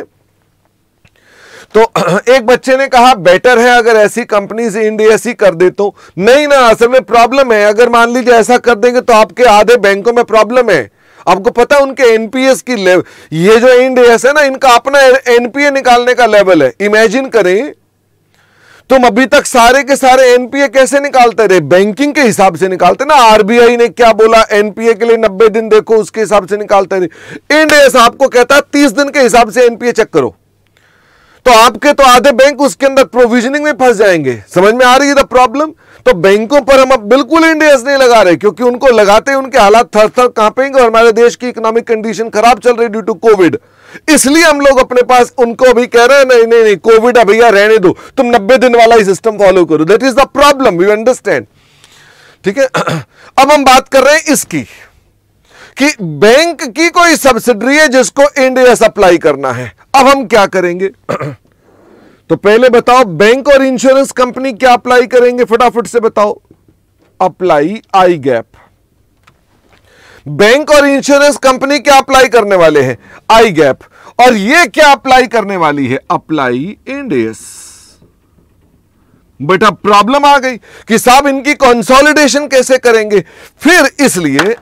तो एक बच्चे ने कहा बेटर है अगर ऐसी कंपनी से इंडिया ऐसी कर दे तो नहीं ना असल में प्रॉब्लम है अगर मान लीजिए ऐसा कर देंगे तो आपके आधे बैंकों में प्रॉब्लम है आपको पता है उनके एनपीएस की लेवल ये जो इंडिया है ना इनका अपना एनपीए निकालने का लेवल है इमेजिन करें तुम अभी तक सारे के सारे एनपीए कैसे निकालते रहे बैंकिंग के हिसाब से निकालते ना आरबीआई ने क्या बोला एनपीए के लिए नब्बे दिन देखो उसके हिसाब से निकालते रहे इंडियस आपको कहता है तीस दिन के हिसाब से एनपीए चेक करो तो आपके तो आधे बैंक उसके अंदर प्रोविजनिंग में फंस जाएंगे समझ में आ रही है द प्रॉब्लम तो बैंकों पर हम अब बिल्कुल इंडियस नहीं लगा रहे क्योंकि उनको लगाते उनके हालात थर थर कांपेंगे और हमारे देश की इकोनॉमिक कंडीशन खराब चल रही ड्यू टू कोविड इसलिए हम लोग अपने पास उनको भी कह रहे हैं नहीं नहीं नहीं कोविड भैया रहने दो तुम नब्बे दिन वाला ही सिस्टम फॉलो करो that is the problem you understand ठीक है अब हम बात कर रहे हैं इसकी कि बैंक की कोई सब्सिडरी है जिसको इंडिया सप्लाई करना है अब हम क्या करेंगे तो पहले बताओ बैंक और इंश्योरेंस कंपनी क्या अप्लाई करेंगे फटाफट से बताओ अप्लाई आई गैप बैंक और इंश्योरेंस कंपनी क्या अप्लाई करने वाले हैं आई गैप और ये क्या अप्लाई करने वाली है अप्लाई इंडेस बेटा प्रॉब्लम आ गई कि साहब इनकी कंसोलिडेशन कैसे करेंगे फिर इसलिए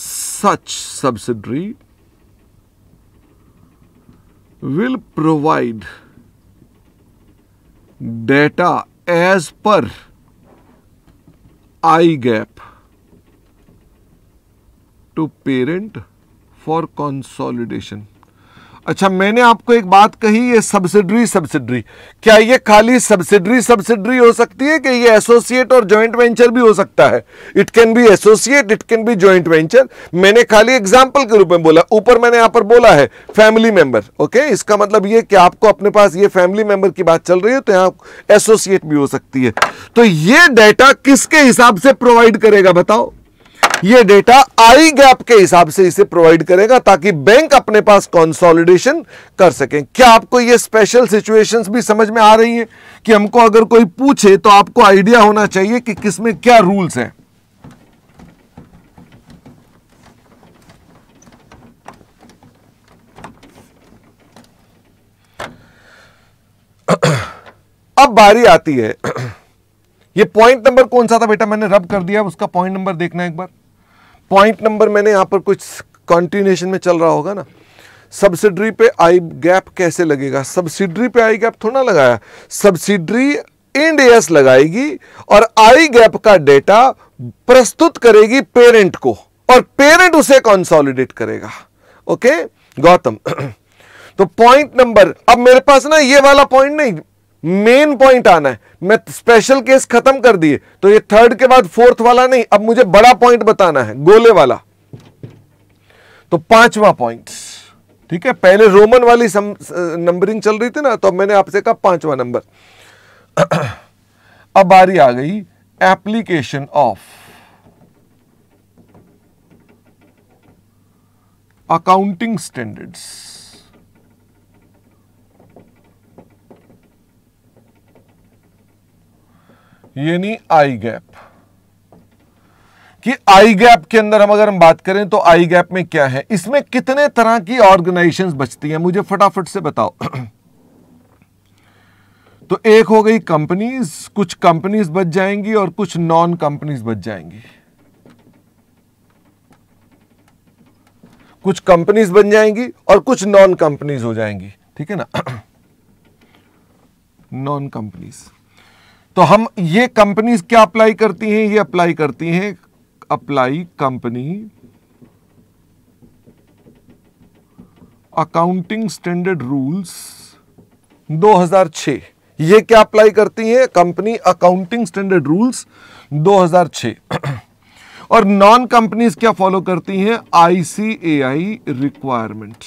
such subsidiary will provide data as per I GAAP to parent for consolidation अच्छा मैंने आपको एक बात कही ये सब्सिडरी सब्सिडरी क्या ये खाली सब्सिडरी सब्सिडरी हो सकती है कि ये एसोसिएट और जॉइंट वेंचर भी हो सकता है it can be associate it can be joint venture मैंने खाली एग्जांपल के रूप में बोला ऊपर मैंने यहां पर बोला है फैमिली मेंबर ओके इसका मतलब ये कि आपको अपने पास ये फैमिली मेंबर की बात चल रही है तो यहां एसोसिएट भी हो सकती है तो ये डाटा किसके हिसाब से प्रोवाइड करेगा बताओ ये डेटा आई गैप के हिसाब से इसे प्रोवाइड करेगा ताकि बैंक अपने पास कंसोलिडेशन कर सकें क्या आपको ये स्पेशल सिचुएशंस भी समझ में आ रही है कि हमको अगर कोई पूछे तो आपको आइडिया होना चाहिए कि किसमें क्या रूल्स हैं अब बारी आती है ये पॉइंट नंबर कौन सा था बेटा मैंने रब कर दिया उसका पॉइंट नंबर देखना एक बार पॉइंट नंबर मैंने यहाँ पर कुछ कंटिन्यूशन में चल रहा होगा ना सब्सिडरी पे आई गैप कैसे लगेगा सब्सिडरी पे आई गैप थोड़ा लगाया सब्सिडरी इंड एस लगाएगी और आई गैप का डेटा प्रस्तुत करेगी पेरेंट को और पेरेंट उसे कंसोलिडेट करेगा ओके गौतम तो पॉइंट नंबर अब मेरे पास ना ये वाला पॉइंट नहीं मेन पॉइंट आना है मैं स्पेशल केस खत्म कर दिए तो ये थर्ड के बाद फोर्थ वाला नहीं अब मुझे बड़ा पॉइंट बताना है गोले वाला तो पांचवा पॉइंट ठीक है पहले रोमन वाली सम, नंबरिंग चल रही थी ना तो मैंने आपसे कहा पांचवा नंबर अब बारी आ गई एप्लीकेशन ऑफ अकाउंटिंग स्टैंडर्ड्स यानी आई गैप कि आई गैप के अंदर हम अगर हम बात करें तो आई गैप में क्या है इसमें कितने तरह की ऑर्गेनाइजेशंस बचती हैं मुझे फटाफट से बताओ तो एक हो गई कंपनीज कुछ कंपनीज बच जाएंगी और कुछ नॉन कंपनीज बच जाएंगी कुछ कंपनीज बन जाएंगी और कुछ नॉन कंपनीज हो जाएंगी ठीक है ना नॉन कंपनीज तो हम ये कंपनीज क्या अप्लाई करती हैं ये अप्लाई करती हैं apply company accounting standard rules 2006 ये क्या अप्लाई करती है कंपनी अकाउंटिंग स्टैंडर्ड रूल्स 2006 और नॉन कंपनीज क्या फॉलो करती हैं ICAI requirement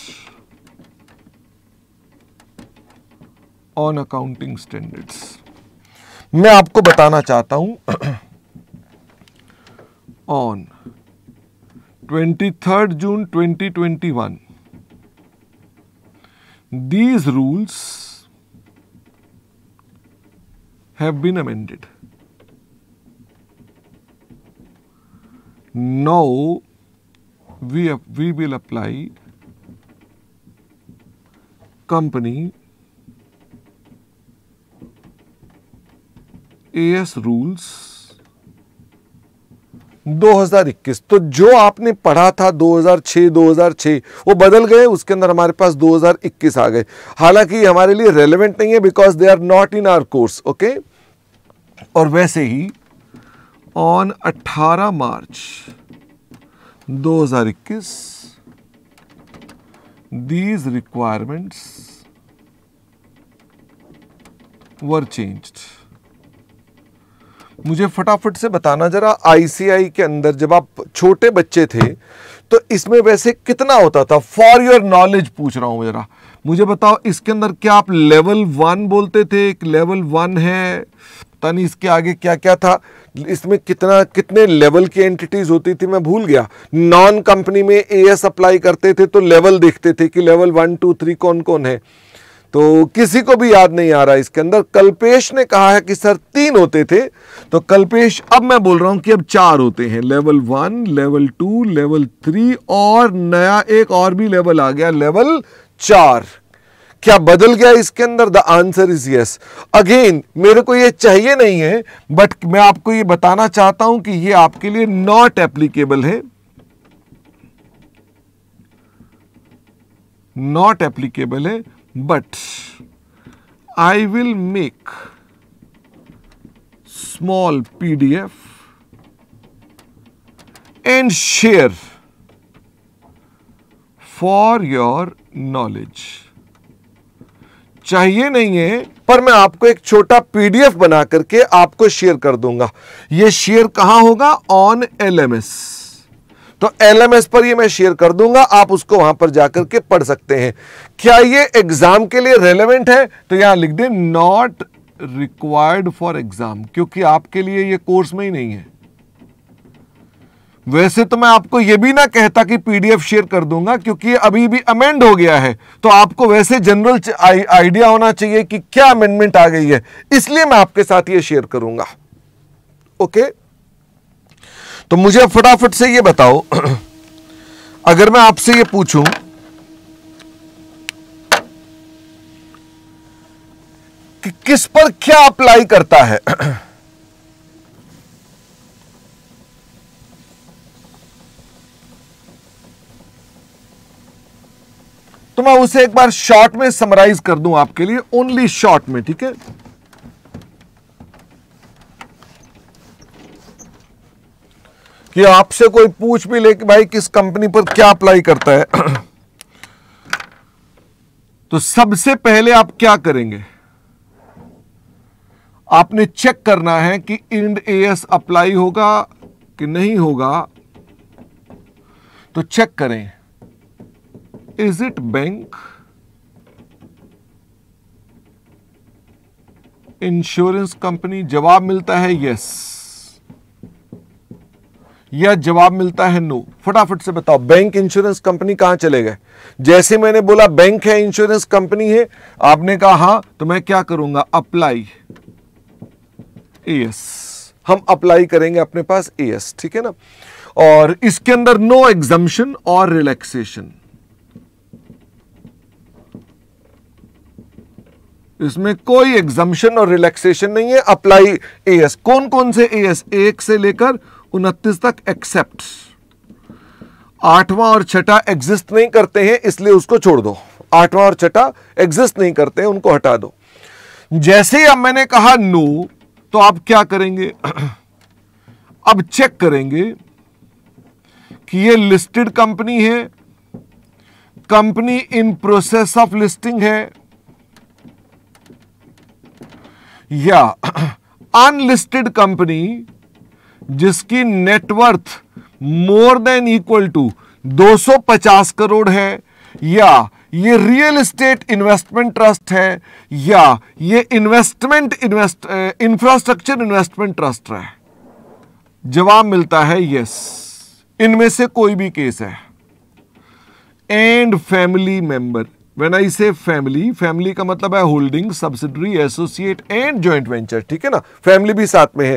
on accounting standards मैं आपको बताना चाहता हूं on twenty third June twenty twenty one these rules have been amended no now we will apply company AS rules 2021 तो जो आपने पढ़ा था 2006 2006 वो बदल गए उसके अंदर हमारे पास 2021 आ गए हालांकि हमारे लिए रेलेवेंट नहीं है because they are not in our course okay और वैसे ही on 18 March 2021 these requirements were changed मुझे फटाफट से बताना ज़रा आईसीआई के अंदर जब आप छोटे बच्चे थे तो इसमें वैसे कितना होता था फॉर योर नॉलेज पूछ रहा हूँ ज़रा मुझे बताओ इसके अंदर क्या आप लेवल वन बोलते थे एक लेवल वन है पता नहीं इसके आगे क्या क्या था इसमें कितना कितने लेवल की एंटिटीज़ होती थी मैं भूल गया नॉन कंपनी में एएस अप्लाई करते थे तो लेवल देखते थे कि लेवल वन टू थ्री कौन कौन है तो किसी को भी याद नहीं आ रहा इसके अंदर कल्पेश ने कहा है कि सर तीन होते थे तो कल्पेश अब मैं बोल रहा हूं कि अब चार होते हैं level one level two level three और नया एक और भी लेवल आ गया लेवल चार क्या बदल गया इसके अंदर the answer is yes again मेरे को ये चाहिए नहीं है बट मैं आपको ये बताना चाहता हूं कि ये आपके लिए नॉट एप्लीकेबल है नॉट एप्लीकेबल है but I will make small PDF and share for your knowledge चाहिए नहीं है पर मैं आपको एक छोटा पीडीएफ बना करके आपको शेयर कर दूंगा यह शेयर कहां होगा ऑन एलएमएस तो एलएमएस पर ये मैं शेयर कर दूंगा आप उसको वहां पर जाकर के पढ़ सकते हैं क्या ये एग्जाम के लिए रेलेवेंट है तो यहां लिख दें नॉट रिक्वायर्ड फॉर एग्जाम क्योंकि आपके लिए ये कोर्स में ही नहीं है वैसे तो मैं आपको यह भी ना कहता कि पीडीएफ शेयर कर दूंगा क्योंकि अभी भी अमेंड हो गया है तो आपको वैसे जनरल आइडिया होना चाहिए कि क्या अमेंडमेंट आ गई है इसलिए मैं आपके साथ ये शेयर करूंगा ओके okay? तो मुझे फटाफट से ये बताओ अगर मैं आपसे ये पूछूं कि किस पर क्या अप्लाई करता है तो मैं उसे एक बार शॉर्ट में समराइज कर दूं आपके लिए ओनली शॉर्ट में ठीक है कि आपसे कोई पूछ भी ले कि भाई किस कंपनी पर क्या अप्लाई करता है तो सबसे पहले आप क्या करेंगे आपने चेक करना है कि इंड एएस अप्लाई होगा कि नहीं होगा तो चेक करें is it bank insurance company जवाब मिलता है यस yes. या जवाब मिलता है नो फटाफट से बताओ बैंक इंश्योरेंस कंपनी कहां चले गए जैसे मैंने बोला बैंक है इंश्योरेंस कंपनी है आपने कहा हां तो मैं क्या करूंगा अप्लाई एस हम अप्लाई करेंगे अपने पास एस ठीक है ना और इसके अंदर नो एग्जाम्शन और रिलैक्सेशन इसमें कोई एग्जाम्शन और रिलैक्सेशन नहीं है अप्लाई एस कौन कौन से एस एक से लेकर उनतीस तक एक्सेप्ट आठवां और छठा एग्जिस्ट नहीं करते हैं इसलिए उसको छोड़ दो आठवां और छठा एग्जिस्ट नहीं करते हैं उनको हटा दो जैसे ही अब मैंने कहा नो तो आप क्या करेंगे अब चेक करेंगे कि ये लिस्टेड कंपनी है company in process of listing है या अनलिस्टेड कंपनी जिसकी net worth more than equal to 250 crore है या ये रियल एस्टेट इन्वेस्टमेंट ट्रस्ट है या ये investment invest infrastructure investment trust है जवाब मिलता है यस इनमें से कोई भी केस है and family member when I say family family का मतलब है holding subsidiary associate and joint venture ठीक है ना फैमिली भी साथ में है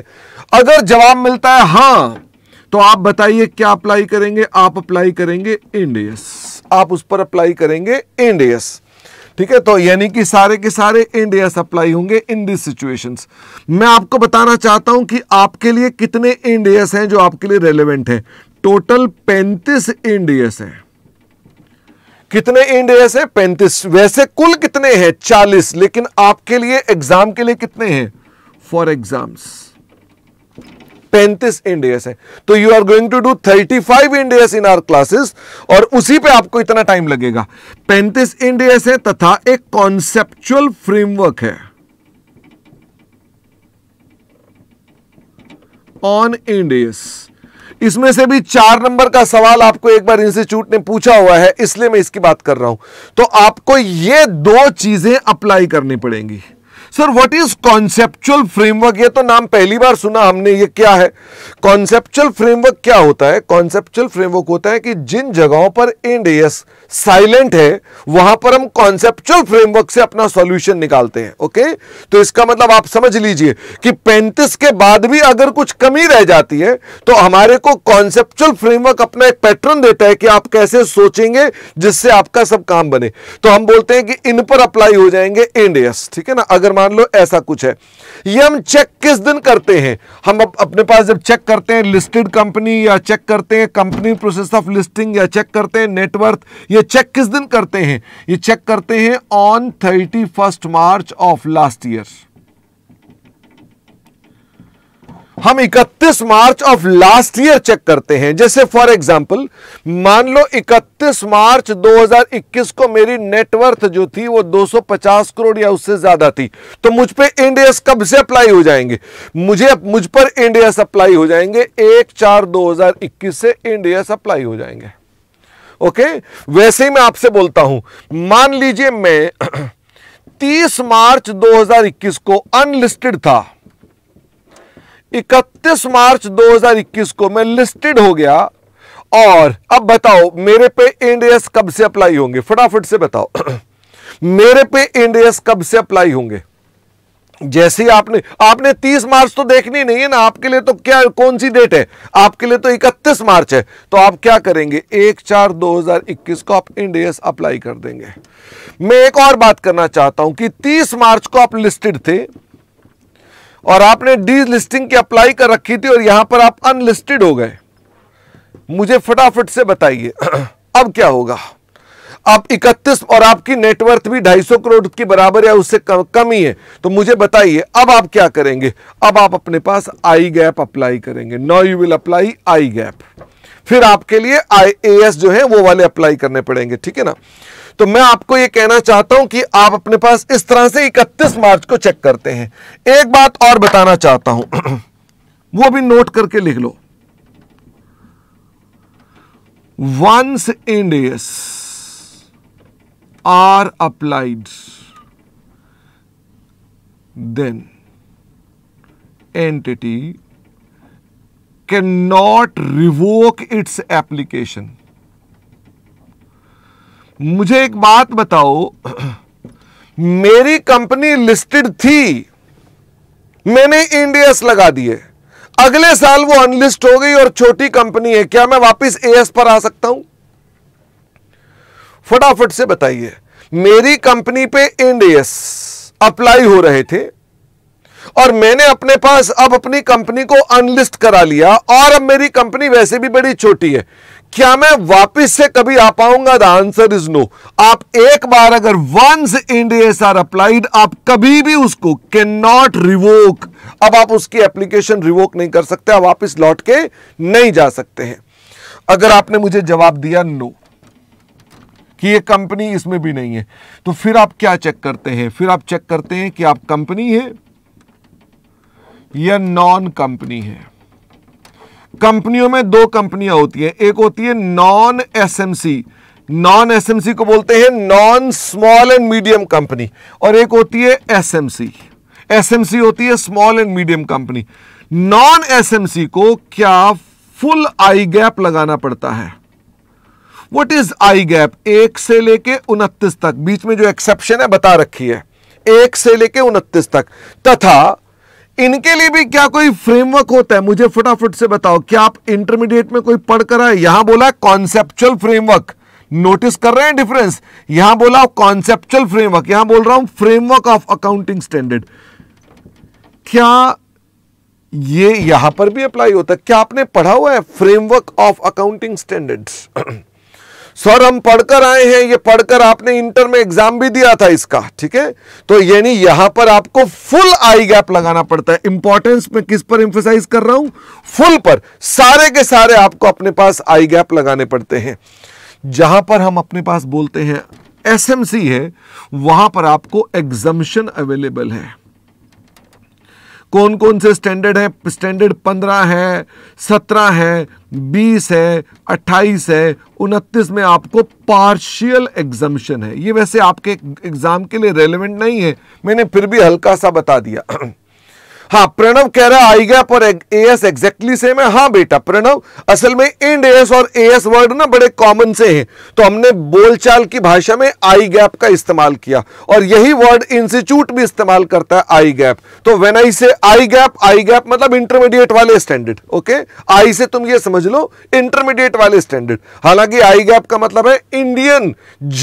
अगर जवाब मिलता है हाँ तो आप बताइए क्या अप्लाई करेंगे आप अप्लाई करेंगे इंडियस आप उस पर अप्लाई करेंगे इंडियस ठीक है तो यानी कि सारे के सारे इंडिया अप्लाई होंगे इन दिस सिचुएशंस मैं आपको बताना चाहता हूं कि आपके लिए कितने इंडियस हैं जो आपके लिए रेलेवेंट हैं टोटल पैंतीस इंडियस हैं कितने इंडिया है पैंतीस वैसे कुल कितने हैं चालीस लेकिन आपके लिए एग्जाम के लिए कितने हैं फॉर एग्जाम्स पैंतीस इंडिया है तो you are going to do thirty five Ind AS in our classes और उसी पे आपको इतना टाइम लगेगा पैंतीस इंडिया है तथा एक कॉन्सेप्चुअल फ्रेमवर्क है ऑन इंडिया इसमें से भी चार नंबर का सवाल आपको एक बार इंस्टीट्यूट ने पूछा हुआ है इसलिए मैं इसकी बात कर रहा हूं तो आपको ये दो चीजें अप्लाई करनी पड़ेंगी sir what is conceptual framework ये तो नाम पहली बार सुना हमने ये क्या है कॉन्सेप्चुअल फ्रेमवर्क क्या होता है कॉन्सेप्चुअल फ्रेमवर्क होता है कि जिन जगहों पर एंड एस साइलेंट है वहां पर हम कॉन्सेप्चुअल फ्रेमवर्क से अपना सॉल्यूशन निकालते हैं ओके तो इसका मतलब आप समझ लीजिए कि पैंतीस के बाद भी अगर कुछ कमी रह जाती है तो हमारे को कॉन्सेप्चुअल फ्रेमवर्क अपना एक पैटर्न देता है कि आप कैसे सोचेंगे जिससे आपका सब काम बने तो हम बोलते हैं कि इन पर अप्लाई हो जाएंगे एंड एस ठीक है ना अगर मान लो ऐसा कुछ है ये हम चेक किस दिन करते हैं हम अप, अपने पास जब चेक करते हैं लिस्टेड कंपनी या चेक करते हैं कंपनी प्रोसेस ऑफ लिस्टिंग या चेक करते हैं नेटवर्थ ये चेक किस दिन करते हैं ये चेक करते हैं on thirty March of last year हम 31 March of last year check करते हैं जैसे फॉर एग्जांपल मान लो 31 मार्च 2021 को मेरी नेटवर्थ जो थी वो 250 करोड़ या उससे ज्यादा थी तो मुझ पे इंडियस कब से अप्लाई हो जाएंगे मुझे मुझ पर इंडियस अप्लाई हो जाएंगे एक चार 2021 से इंडियस अप्लाई हो जाएंगे ओके वैसे ही मैं आपसे बोलता हूं मान लीजिए मैं 30 मार्च 2021 को अनलिस्टेड था इकतीस मार्च 2021 को मैं लिस्टेड हो गया और अब बताओ मेरे पे एनडीएस कब से अप्लाई होंगे फटाफट से बताओ मेरे पे एनडीएस कब से अप्लाई होंगे जैसे ही आपने आपने 30 मार्च तो देखनी नहीं है ना आपके लिए तो क्या कौन सी डेट है आपके लिए तो 31 मार्च है तो आप क्या करेंगे एक चार 2021 को आप इंडियस अप्लाई कर देंगे मैं एक और बात करना चाहता हूं कि 30 मार्च को आप लिस्टेड थे और आपने डी लिस्टिंग की अप्लाई कर रखी थी और यहां पर आप अनलिस्टेड हो गए मुझे फटाफट से बताइए अब क्या होगा आप 31 और आपकी नेटवर्थ भी 250 करोड़ की बराबर या उससे कम, कम ही है तो मुझे बताइए अब आप क्या करेंगे अब आप अपने पास आई गैप अप्लाई करेंगे no you will apply I GAAP फिर आपके लिए आई जो है वो वाले अप्लाई करने पड़ेंगे ठीक है ना तो मैं आपको यह कहना चाहता हूं कि आप अपने पास इस तरह से 31 मार्च को चेक करते हैं एक बात और बताना चाहता हूं वो भी नोट करके लिख लो once Ind AS are applied then entity can not revoke its application मुझे एक बात बताओ मेरी कंपनी लिस्टेड थी मैंने इंडियस लगा दिए अगले साल वो अनलिस्ट हो गई और छोटी कंपनी है क्या मैं वापस एएस पर आ सकता हूं फटाफट से बताइए मेरी कंपनी पे इंडियस अप्लाई हो रहे थे और मैंने अपने पास अब अपनी कंपनी को अनलिस्ट करा लिया और अब मेरी कंपनी वैसे भी बड़ी छोटी है क्या मैं वापस से कभी आ पाऊंगा द आंसर इज नो आप एक बार अगर वंस एनडीएस आर अप्लाइड आप कभी भी उसको कैन नॉट रिवोक अब आप उसकी एप्लीकेशन रिवोक नहीं कर सकते आप वापस लौट के नहीं जा सकते हैं अगर आपने मुझे जवाब दिया नो कि ये कंपनी इसमें भी नहीं है तो फिर आप क्या चेक करते हैं फिर आप चेक करते हैं कि आप कंपनी है या नॉन कंपनी है कंपनियों में दो कंपनियां होती हैं एक होती है नॉन एसएमसी नॉन एसएमसी को बोलते हैं non small and medium company और एक होती है एसएमसी एसएमसी होती है small and medium company non SMC को क्या फुल आई गैप लगाना पड़ता है वट इज आई गैप एक से लेके उनतीस तक बीच में जो एक्सेप्शन है बता रखी है एक से लेके उनतीस तक तथा इनके लिए भी क्या कोई फ्रेमवर्क होता है मुझे फटाफट से बताओ क्या आप इंटरमीडिएट में कोई पढ़कर आए यहां बोला कॉन्सेप्चुअल फ्रेमवर्क नोटिस कर रहे हैं डिफरेंस यहां बोला कॉन्सेप्चुअल फ्रेमवर्क यहां बोल रहा हूं फ्रेमवर्क ऑफ अकाउंटिंग स्टैंडर्ड क्या ये यहां पर भी अप्लाई होता है क्या आपने पढ़ा हुआ है framework of accounting standards sir हम पढ़कर आए हैं ये पढ़कर आपने इंटर में एग्जाम भी दिया था इसका ठीक है तो यानी यहां पर आपको फुल आई गैप लगाना पड़ता है इंपॉर्टेंस में किस पर इंफोसाइज कर रहा हूं फुल पर सारे के सारे आपको अपने पास आई गैप लगाने पड़ते हैं जहां पर हम अपने पास बोलते हैं एसएमसी है वहां पर आपको एग्जामिशन अवेलेबल है कौन कौन से स्टैंडर्ड है स्टैंडर्ड पंद्रह है सत्रह है बीस है अट्ठाईस है उनतीस में आपको पार्शियल एग्जामिशन है ये वैसे आपके एग्ज़ाम के लिए रेलिवेंट नहीं है मैंने फिर भी हल्का सा बता दिया हाँ प्रणव कह रहा आई गया पर एस एग्जैक्टली सेम है हाँ बेटा प्रणव असल में इंड एस और ए एस वर्ड ना बड़े कॉमन से हैं तो हमने बोलचाल की भाषा में आई गैप का इस्तेमाल किया और यही वर्ड इंस्टीट्यूट भी इस्तेमाल करता है आई गैप तो when I say I GAAP I GAAP मतलब इंटरमीडिएट वाले स्टैंडर्ड ओके आई से तुम ये समझ लो इंटरमीडिएट वाले स्टैंडर्ड हालांकि आई गैप का मतलब है Indian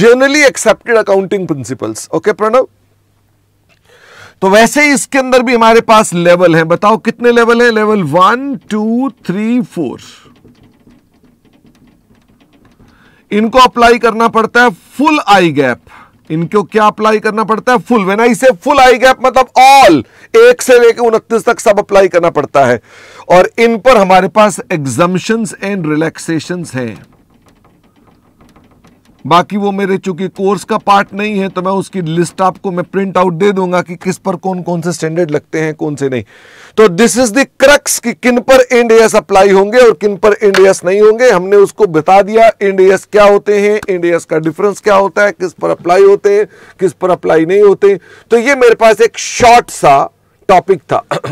generally accepted accounting principles okay Pranav तो वैसे ही इसके अंदर भी हमारे पास लेवल है बताओ कितने लेवल है level one two three four इनको अप्लाई करना पड़ता है फुल आई गैप इनको क्या अप्लाई करना पड़ता है full when I say full I GAAP मतलब ऑल एक से लेकर उनतीस तक सब अप्लाई करना पड़ता है और इन पर हमारे पास एग्जामिशन एंड रिलैक्सेशन हैं बाकी वो मेरे चूंकि कोर्स का पार्ट नहीं है तो मैं उसकी लिस्ट आपको मैं प्रिंट आउट दे दूंगा कि किस पर कौन कौन से स्टैंडर्ड लगते हैं कौन से नहीं तो दिस इज द्रक्स कि किन पर एंड अप्लाई होंगे और किन पर एनडीएस नहीं होंगे हमने उसको बता दिया एनडीएस क्या होते हैं एनडीएस का डिफरेंस क्या होता है किस पर अप्लाई होते हैं किस पर अप्लाई नहीं होते तो ये मेरे पास एक शॉर्ट सा टॉपिक था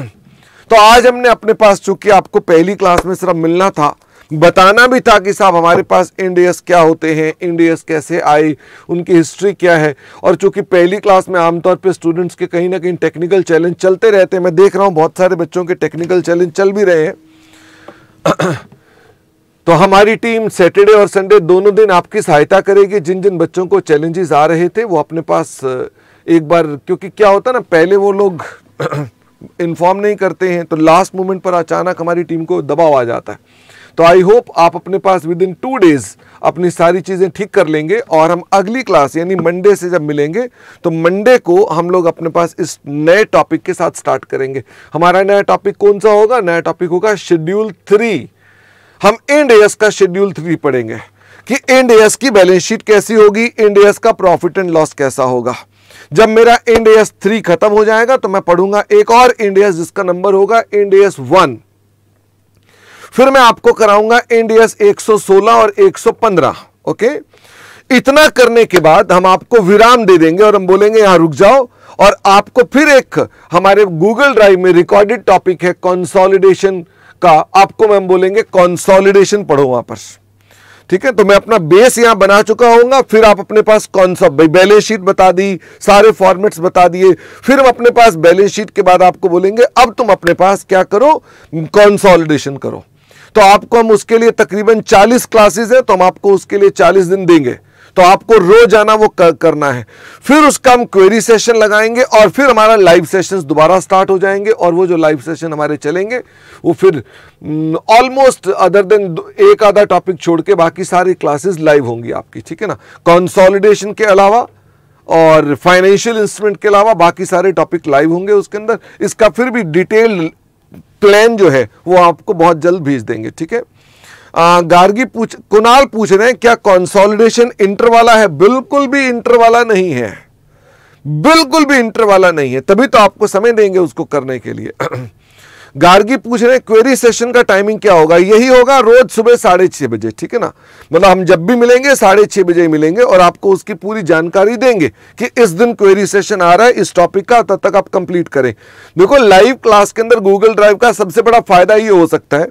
तो आज हमने अपने पास चूंकि आपको पहली क्लास में सिर्फ मिलना था बताना भी था कि साहब हमारे पास इंडियस क्या होते हैं इंडियस कैसे आई उनकी हिस्ट्री क्या है और चूंकि पहली क्लास में आमतौर पर स्टूडेंट्स के कहीं ना कहीं टेक्निकल चैलेंज चलते रहते हैं मैं देख रहा हूँ बहुत सारे बच्चों के टेक्निकल चैलेंज चल भी रहे हैं तो हमारी टीम सैटरडे और संडे दोनों दिन आपकी सहायता करेगी जिन जिन बच्चों को चैलेंजेस आ रहे थे वो अपने पास एक बार क्योंकि क्या होता ना पहले वो लोग इन्फॉर्म नहीं करते हैं तो लास्ट मोमेंट पर अचानक हमारी टीम को दबाव आ जाता है तो आई होप आप अपने पास विद इन टू डेज़ अपनी सारी चीज़ें ठीक कर लेंगे और हम अगली क्लास यानी मंडे से जब मिलेंगे तो मंडे को हम लोग अपने पास इस नए टॉपिक के साथ स्टार्ट करेंगे हमारा नया टॉपिक कौन सा होगा नया टॉपिक होगा शेड्यूल थ्री हम एंड एस का शेड्यूल थ्री पढ़ेंगे कि एंड एस की बैलेंस शीट कैसी होगी एंड एस का प्रॉफिट एंड लॉस कैसा होगा जब मेरा एंड थ्री खत्म हो जाएगा तो मैं पढ़ूंगा एक और एंड एस जिसका नंबर होगा एंड वन फिर मैं आपको कराऊंगा एनडीएस 116 और 115 ओके इतना करने के बाद हम आपको विराम दे देंगे और हम बोलेंगे यहां रुक जाओ और आपको फिर एक हमारे गूगल ड्राइव में रिकॉर्डेड टॉपिक है कंसोलिडेशन का आपको मैं बोलेंगे कंसोलिडेशन पढ़ो वहां पर ठीक है तो मैं अपना बेस यहां बना चुका होऊंगा फिर आप अपने पास कौन सा बैलेंस शीट बता दी सारे फॉर्मेट्स बता दिए फिर हम अपने पास बैलेंस शीट के बाद आपको बोलेंगे अब तुम अपने पास क्या करो कंसोलिडेशन करो तो आपको हम उसके लिए तकरीबन 40 क्लासेस हैं तो हम आपको उसके लिए 40 दिन देंगे तो आपको रोज आना वो कर, करना है फिर उसका हम क्वेरी सेशन लगाएंगे और फिर हमारा लाइव सेशन दोबारा स्टार्ट हो जाएंगे और वो जो लाइव सेशन हमारे चलेंगे वो फिर ऑलमोस्ट अदर देन एक आधा टॉपिक छोड़ के बाकी सारी क्लासेस लाइव होंगी आपकी ठीक है ना कंसोलिडेशन के अलावा और फाइनेंशियल इंस्ट्रूमेंट के अलावा बाकी सारे टॉपिक लाइव होंगे उसके अंदर इसका फिर भी डिटेल प्लान जो है वो आपको बहुत जल्द भेज देंगे ठीक है गार्गी पूछ कुणाल पूछ रहे हैं क्या कंसोलिडेशन इंटर वाला है बिल्कुल भी इंटर वाला नहीं है बिल्कुल भी इंटर वाला नहीं है तभी तो आपको समय देंगे उसको करने के लिए गार्गी पूछ रहे हैं क्वेरी सेशन का टाइमिंग क्या होगा यही होगा रोज सुबह साढ़े छः बजे ठीक है ना मतलब हम जब भी मिलेंगे साढ़े छः बजे मिलेंगे और आपको उसकी पूरी जानकारी देंगे कि इस दिन क्वेरी सेशन आ रहा है इस टॉपिक का तब तक आप कंप्लीट करें देखो लाइव क्लास के अंदर गूगल ड्राइव का सबसे बड़ा फायदा ये हो सकता है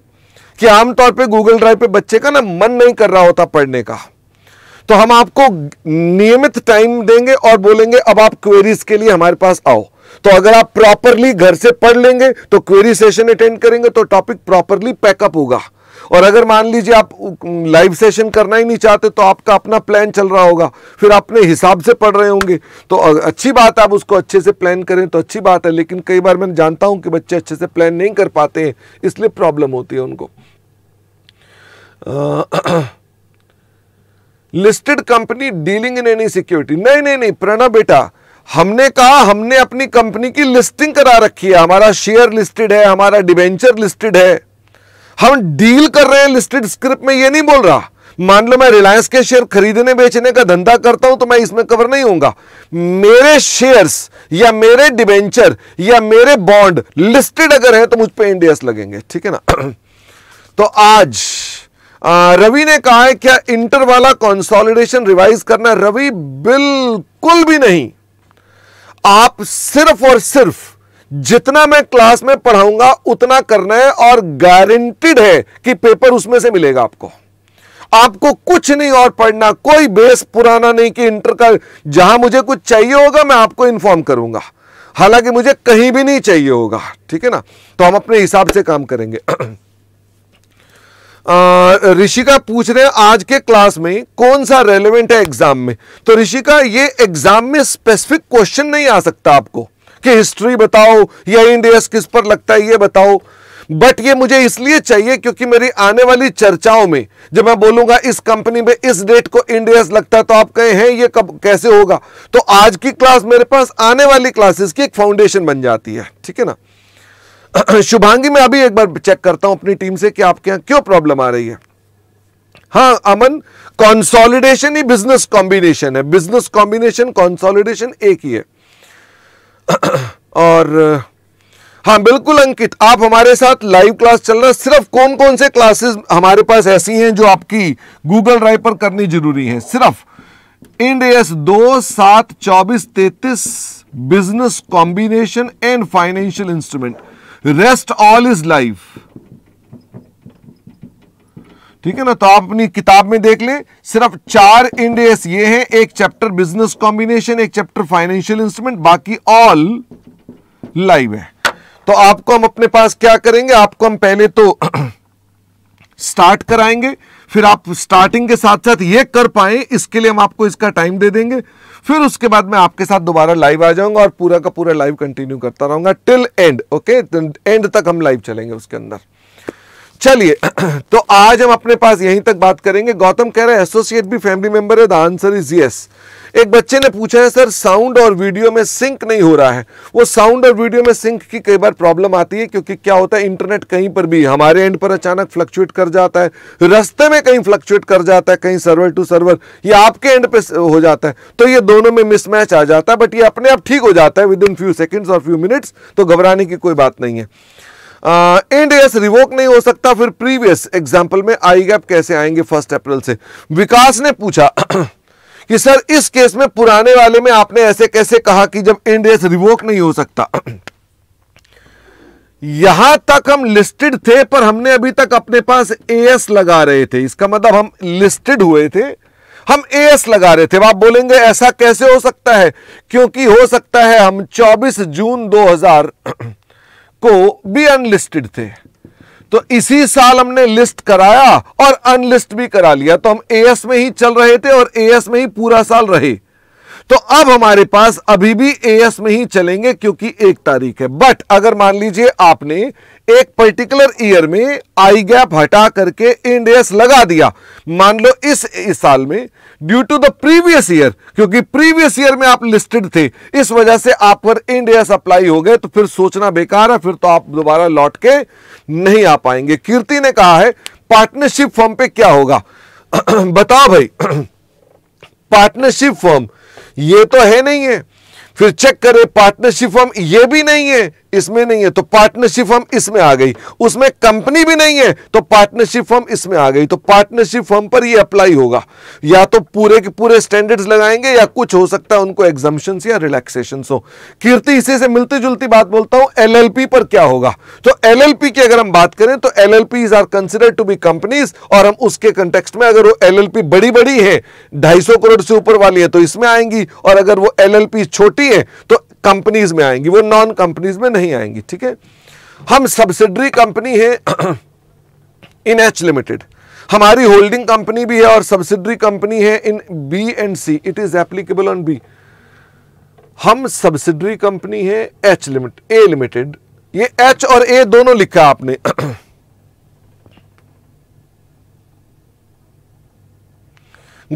कि आमतौर पर गूगल ड्राइव पर बच्चे का ना मन नहीं कर रहा होता पढ़ने का तो हम आपको नियमित टाइम देंगे और बोलेंगे अब आप क्वेरीज के लिए हमारे पास आओ तो अगर आप प्रॉपरली घर से पढ़ लेंगे तो क्वेरी सेशन अटेंड करेंगे तो टॉपिक प्रॉपरली पैकअप होगा और अगर मान लीजिए आप लाइव सेशन करना ही नहीं चाहते तो आपका अपना प्लान चल रहा होगा फिर अपने हिसाब से पढ़ रहे होंगे तो अच्छी बात आप उसको अच्छे से प्लान करें तो अच्छी बात है लेकिन कई बार मैं जानता हूं कि बच्चे अच्छे से प्लान नहीं कर पाते हैं इसलिए प्रॉब्लम होती है उनको listed company dealing in any security नहीं नहीं नहीं प्रणा बेटा हमने कहा हमने अपनी कंपनी की लिस्टिंग करा रखी है हमारा शेयर लिस्टेड है हमारा डिवेंचर लिस्टेड है हम डील कर रहे हैं लिस्टेड स्क्रिप्ट में ये नहीं बोल रहा मान लो मैं रिलायंस के शेयर खरीदने बेचने का धंधा करता हूं तो मैं इसमें कवर नहीं होऊंगा मेरे शेयर्स या मेरे डिवेंचर या मेरे बॉन्ड लिस्टेड अगर है तो मुझ पर इंडियस लगेंगे ठीक है ना तो आज रवि ने कहा है क्या इंटर वाला कंसोलिडेशन रिवाइज करना रवि बिल्कुल भी नहीं आप सिर्फ और सिर्फ जितना मैं क्लास में पढ़ाऊंगा उतना करना है और गारंटीड है कि पेपर उसमें से मिलेगा आपको आपको कुछ नहीं और पढ़ना कोई बेस पुराना नहीं कि इंटर का जहां मुझे कुछ चाहिए होगा मैं आपको इन्फॉर्म करूंगा हालांकि मुझे कहीं भी नहीं चाहिए होगा ठीक है ना तो हम अपने हिसाब से काम करेंगे ऋषिका पूछ रहे हैं आज के क्लास में कौन सा रेलेवेंट है एग्जाम में तो ऋषिका ये एग्जाम में स्पेसिफिक क्वेश्चन नहीं आ सकता आपको कि हिस्ट्री बताओ या इंडिया किस पर लगता है ये बताओ बट ये मुझे इसलिए चाहिए क्योंकि मेरी आने वाली चर्चाओं में जब मैं बोलूंगा इस कंपनी में इस डेट को इंडियस लगता है तो आप कहे हैं ये कब कैसे होगा तो आज की क्लास मेरे पास आने वाली क्लासेस की एक फाउंडेशन बन जाती है ठीक है ना शुभांगी में अभी एक बार चेक करता हूं अपनी टीम से कि आपके यहां क्यों प्रॉब्लम आ रही है हाँ अमन कॉन्सोलिडेशन ही बिजनेस कॉम्बिनेशन है बिजनेस कॉम्बिनेशन कॉन्सोलिडेशन एक ही है और हाँ बिल्कुल अंकित आप हमारे साथ लाइव क्लास चल रहा है सिर्फ कौन कौन से क्लासेस हमारे पास ऐसी हैं जो आपकी गूगल ड्राइव पर करनी जरूरी है सिर्फ इंड एस दो सात चौबीस तैतीस business combination and financial instrument rest all is life ठीक है ना तो आप अपनी किताब में देख लें सिर्फ चार इंडेस ये हैं एक चैप्टर बिजनेस कॉम्बिनेशन एक चैप्टर फाइनेंशियल इंस्ट्रूमेंट बाकी ऑल लाइव है तो आपको हम अपने पास क्या करेंगे आपको हम पहले तो स्टार्ट कराएंगे फिर आप स्टार्टिंग के साथ साथ ये कर पाए इसके लिए हम आपको इसका टाइम दे देंगे फिर उसके बाद मैं आपके साथ दोबारा लाइव आ जाऊंगा और पूरा का पूरा लाइव कंटिन्यू करता रहूंगा टिल एंड ओके एंड तक हम लाइव चलेंगे उसके अंदर चलिए तो आज हम अपने पास यहीं तक बात करेंगे गौतम कह रहे हैं एसोसिएट भी फैमिली मेंबर है द आंसर इज यस एक बच्चे ने पूछा है सर साउंड और वीडियो में सिंक नहीं हो रहा है वो साउंड और वीडियो में सिंक की कई बार प्रॉब्लम आती है क्योंकि क्या होता है इंटरनेट कहीं पर भी हमारे एंड पर अचानक फ्लक्चुएट कर जाता है रास्ते में कहीं फ्लक्चुएट कर जाता है कहीं सर्वर टू सर्वर ये आपके एंड पे हो जाता है तो ये दोनों में मिसमैच आ जाता है बट ये अपने आप ठीक हो जाता है विद इन फ्यू सेकेंड्स और फ्यू मिनट्स तो घबराने की कोई बात नहीं है एंड एस रिवोक नहीं हो सकता फिर प्रीवियस एग्जाम्पल में आई गैप कैसे आएंगे फर्स्ट अप्रैल से विकास ने पूछा कि सर इस केस में पुराने वाले में आपने ऐसे कैसे कहा कि जब इंड रिवोक नहीं हो सकता यहां तक हम लिस्टेड थे पर हमने अभी तक अपने पास एएस लगा रहे थे इसका मतलब हम लिस्टेड हुए थे हम एएस लगा रहे थे आप बोलेंगे ऐसा कैसे हो सकता है क्योंकि हो सकता है हम 24 जून 2000 को भी अनलिस्टेड थे तो इसी साल हमने लिस्ट कराया और अनलिस्ट भी करा लिया तो हम एएस में ही चल रहे थे और एएस में ही पूरा साल रहे तो अब हमारे पास अभी भी एएस में ही चलेंगे क्योंकि एक तारीख है बट अगर मान लीजिए आपने एक पर्टिकुलर ईयर में आई गैप हटा करके इंड एस लगा दिया मान लो इस, इस साल में due to the previous year क्योंकि प्रीवियस ईयर में आप लिस्टेड थे इस वजह से आप पर इंडिया अप्लाई हो गए तो फिर सोचना बेकार है फिर तो आप दोबारा लौट के नहीं आ पाएंगे कीर्ति ने कहा है पार्टनरशिप फॉर्म पे क्या होगा बताओ भाई पार्टनरशिप फॉर्म ये तो है नहीं है फिर चेक करें पार्टनरशिप फॉर्म ये भी नहीं है इसमें नहीं है तो पार्टनरशिप फॉर्म इसमें आ गई उसमें कंपनी भी नहीं है तो पार्टनरशिप फॉर्म इसमें आ गई तो पार्टनरशिप फॉर्म पर ये अप्लाई होगा या तो पूरे के पूरे स्टैंडर्ड्स लगाएंगे या कुछ हो सकता है उनको एग्जामेशन या रिलैक्सेशन हो कीर्ति इसी से मिलती जुलती बात बोलता हूं एल पर क्या होगा तो एल की अगर हम बात करें तो P R considered to be companies और हम उसके कंटेक्स में अगर वो एल बड़ी बड़ी है ढाई करोड़ से ऊपर वाली है तो इसमें आएंगी और अगर वो एल छोटी होती है तो कंपनीज में आएंगी वो नॉन कंपनीज में नहीं आएंगी ठीक है हम सब्सिडरी कंपनी है इन एच लिमिटेड हमारी होल्डिंग कंपनी भी है और सब्सिडरी कंपनी है in B and C it is applicable on B हम सब्सिडरी कंपनी है एच लिमिट ए लिमिटेड ये एच और ए दोनों लिखा आपने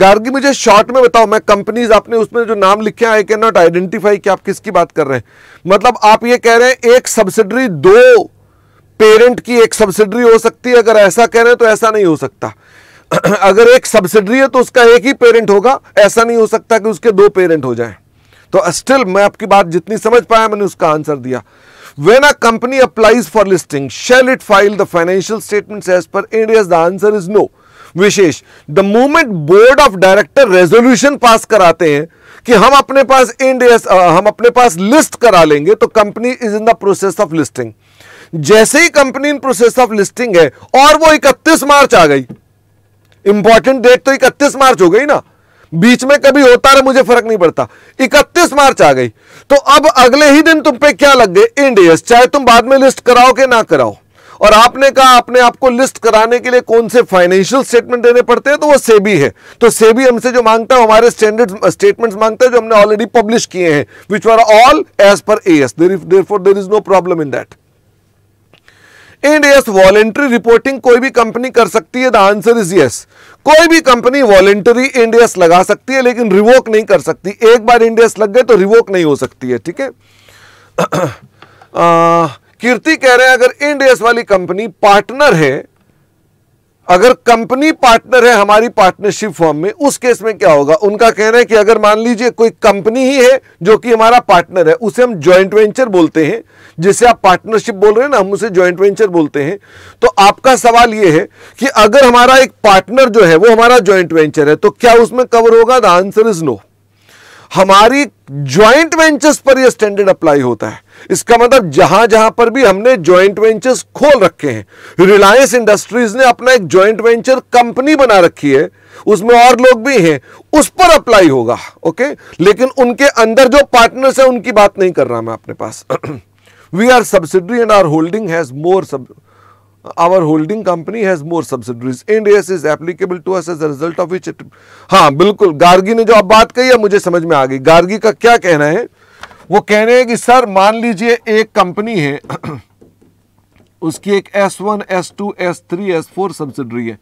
गार्गी मुझे शॉर्ट में बताओ मैं कंपनीज आपने उसमें जो नाम लिखे आई कैन नॉट आइडेंटिफाई कि आप किसकी बात कर रहे हैं मतलब आप ये कह रहे हैं एक सब्सिडरी दो पेरेंट की एक सब्सिडरी हो सकती है अगर ऐसा कह रहे हैं तो ऐसा नहीं हो सकता अगर एक सब्सिडरी है तो उसका एक ही पेरेंट होगा ऐसा नहीं हो सकता कि उसके दो पेरेंट हो जाए तो स्टिल मैं आपकी बात जितनी समझ पाया मैंने उसका आंसर दिया when a company applies for listing shall it file the financial statement as per Ind AS is no no विशेष the moment board of director resolution pass कराते हैं कि हम अपने पास इंड हम अपने पास लिस्ट करा लेंगे तो company is in the process of listing जैसे ही company in process of listing है और वो 31 मार्च आ गई इंपॉर्टेंट डेट तो 31 मार्च हो गई ना बीच में कभी होता रहा मुझे फर्क नहीं पड़ता 31 मार्च आ गई तो अब अगले ही दिन तुम पे क्या लग गए इंडियस चाहे तुम बाद में लिस्ट कराओ के ना कराओ और आपने कहा आपने आपको लिस्ट कराने के लिए कौन से फाइनेंशियल स्टेटमेंट देने पड़ते हैं तो वो सेबी है तो सेबी हमसे जो मांगता है हमारे स्टैंडर्ड स्टेटमेंट्स मांगता है जो हमने ऑलरेडी पब्लिश किए हैं which are all as per AS there for there is no problem in that and yes voluntary reporting कोई भी कंपनी कर सकती है द आंसर इज यस कोई भी कंपनी वॉलेंटरी एंड यस लगा सकती है लेकिन रिवोक नहीं कर सकती एक बार एंड यस लग गए तो रिवोक नहीं हो सकती है ठीक है कीर्ति कह रहे हैं अगर इंडियस वाली कंपनी पार्टनर है अगर कंपनी पार्टनर है हमारी पार्टनरशिप फॉर्म में उस केस में क्या होगा उनका कहना है कि अगर मान लीजिए कोई कंपनी ही है जो कि हमारा पार्टनर है उसे हम ज्वाइंट वेंचर बोलते हैं जिसे आप पार्टनरशिप बोल रहे हैं ना हम उसे ज्वाइंट वेंचर बोलते हैं तो आपका सवाल यह है कि अगर हमारा एक पार्टनर जो है वो हमारा ज्वाइंट वेंचर है तो क्या उसमें कवर होगा द आंसर इज नो हमारी ज्वाइंट वेंचर्स पर यह स्टैंडर्ड अप्लाई होता है इसका मतलब जहां जहां पर भी हमने ज्वाइंट वेंचर्स खोल रखे हैं रिलायंस इंडस्ट्रीज ने अपना एक ज्वाइंट वेंचर कंपनी बना रखी है उसमें और लोग भी हैं उस पर अप्लाई होगा ओके लेकिन उनके अंदर जो पार्टनर्स है उनकी बात नहीं कर रहा मैं अपने पास we are subsidiary and are holding has more sub our holding company has more subsidiaries ind is applicable to us as a result of which हाँ बिल्कुल गार्गी ने जो आप बात कही है मुझे समझ में आ गई गार्गी का क्या कहना है वो कह रहे हैं कि सर मान लीजिए एक कंपनी है उसकी एक S one S two S three S four subsidiary है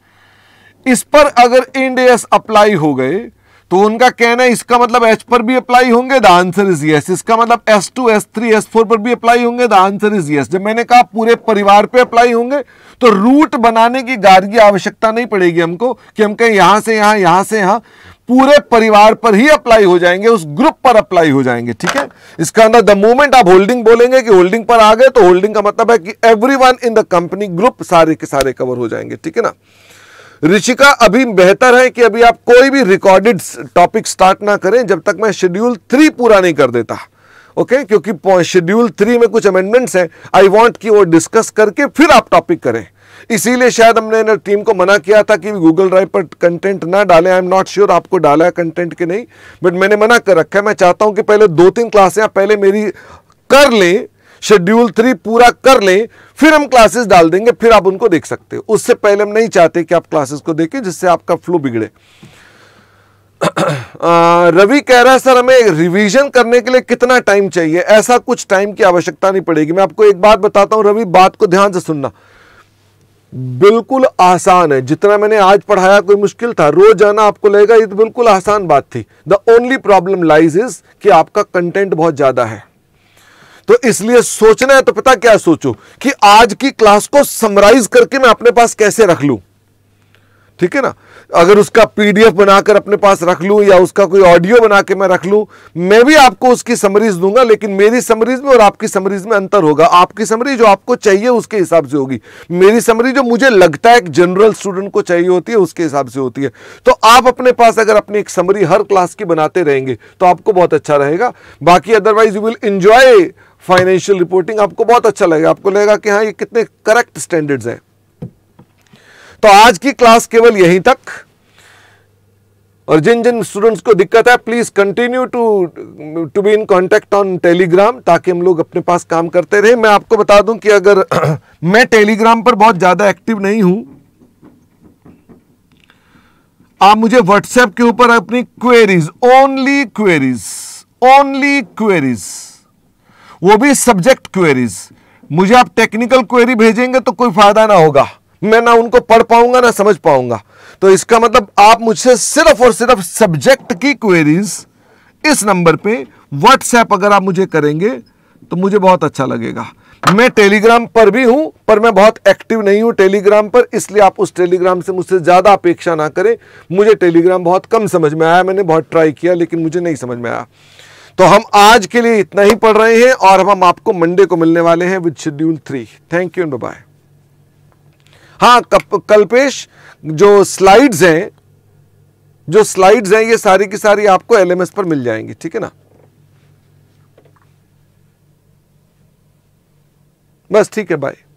इस पर अगर इंड एस अप्लाई हो गए तो उनका कहना है इसका मतलब एच पर भी अप्लाई होंगे द आंसर इज यस इसका मतलब S two S three S four पर भी अप्लाई होंगे द आंसर इज यस जब मैंने कहा पूरे परिवार पे अप्लाई होंगे तो रूट बनाने की गार्गी आवश्यकता नहीं पड़ेगी हमको कि हम कहें यहां से यहां यहां से यहां पूरे परिवार पर ही अप्लाई हो जाएंगे उस ग्रुप पर अप्लाई हो जाएंगे ठीक है इसका अंदर द मोमेंट आप होल्डिंग बोलेंगे कि होल्डिंग पर आ गए तो होल्डिंग का मतलब है कि everyone in the company group सारे के सारे कवर हो जाएंगे ठीक है ना ऋषिका अभी बेहतर है कि अभी आप कोई भी रिकॉर्डेड टॉपिक स्टार्ट ना करें जब तक मैं शेड्यूल थ्री पूरा नहीं कर देता ओके okay? क्योंकि शेड्यूल थ्री में कुछ अमेंडमेंट्स हैं आई वांट कि वो डिस्कस करके फिर आप टॉपिक करें इसीलिए शायद हमने टीम को मना किया था कि गूगल ड्राइव पर कंटेंट ना डालें आई एम नॉट श्योर आपको डाला है कंटेंट के नहीं बट मैंने मना कर रखा है मैं चाहता हूं कि पहले दो तीन क्लासें आप पहले मेरी कर लें शेड्यूल थ्री पूरा कर लें फिर हम क्लासेस डाल देंगे फिर आप उनको देख सकते हो उससे पहले हम नहीं चाहते कि आप क्लासेस को देखें जिससे आपका फ्लो बिगड़े रवि कह रहा है सर हमें रिवीजन करने के लिए कितना टाइम चाहिए ऐसा कुछ टाइम की आवश्यकता नहीं पड़ेगी मैं आपको एक बात बताता हूं रवि बात को ध्यान से सुनना बिल्कुल आसान है जितना मैंने आज पढ़ाया कोई मुश्किल था रोज जाना आपको लगेगा ये तो बिल्कुल आसान बात थी the only problem lies is कि आपका कंटेंट बहुत ज़्यादा है तो इसलिए सोचना है तो पता क्या सोचो कि आज की क्लास को समराइज करके मैं अपने पास कैसे रख लू ठीक है ना अगर उसका पीडीएफ बनाकर अपने पास रख लू या उसका कोई ऑडियो बना के मैं रख लू मैं भी आपको उसकी समरीज दूंगा लेकिन मेरी समरीज में और आपकी समरीज में अंतर होगा आपकी समरी जो आपको चाहिए उसके हिसाब से होगी मेरी समरी जो मुझे लगता है एक जनरल स्टूडेंट को चाहिए होती है उसके हिसाब से होती है तो आप अपने पास अगर अपनी एक समरी हर क्लास की बनाते रहेंगे तो आपको बहुत अच्छा रहेगा बाकी otherwise you will enjoy financial reporting आपको बहुत अच्छा लगेगा आपको लगेगा कि हाँ ये कितने करेक्ट स्टैंडर्ड्स हैं तो आज की क्लास केवल यहीं तक और जिन जिन स्टूडेंट्स को दिक्कत है please continue to to be in contact on Telegram ताकि हम लोग अपने पास काम करते रहे मैं आपको बता दूं कि अगर मैं टेलीग्राम पर बहुत ज़्यादा एक्टिव नहीं हूं आप मुझे व्हाट्सएप के ऊपर अपनी queries only queries only queries वो भी सब्जेक्ट क्वेरीज मुझे आप टेक्निकल क्वेरी भेजेंगे तो कोई फायदा ना होगा मैं ना उनको पढ़ पाऊंगा ना समझ पाऊंगा तो इसका मतलब आप मुझसे सिर्फ और सिर्फ सब्जेक्ट की क्वेरीज इस नंबर पे व्हाट्सएप अगर आप मुझे करेंगे तो मुझे बहुत अच्छा लगेगा मैं टेलीग्राम पर भी हूं पर मैं बहुत एक्टिव नहीं हूं टेलीग्राम पर इसलिए आप उस टेलीग्राम से मुझसे ज़्यादा अपेक्षा ना करें मुझे टेलीग्राम बहुत कम समझ में आया मैंने बहुत ट्राई किया लेकिन मुझे नहीं समझ में आया तो हम आज के लिए इतना ही पढ़ रहे हैं और हम आपको मंडे को मिलने वाले हैं with schedule three thank you bye हाँ कल्पेश जो स्लाइड्स हैं जो स्लाइड्स हैं ये सारी की सारी आपको एलएमएस पर मिल जाएंगी ठीक है ना बस ठीक है बाय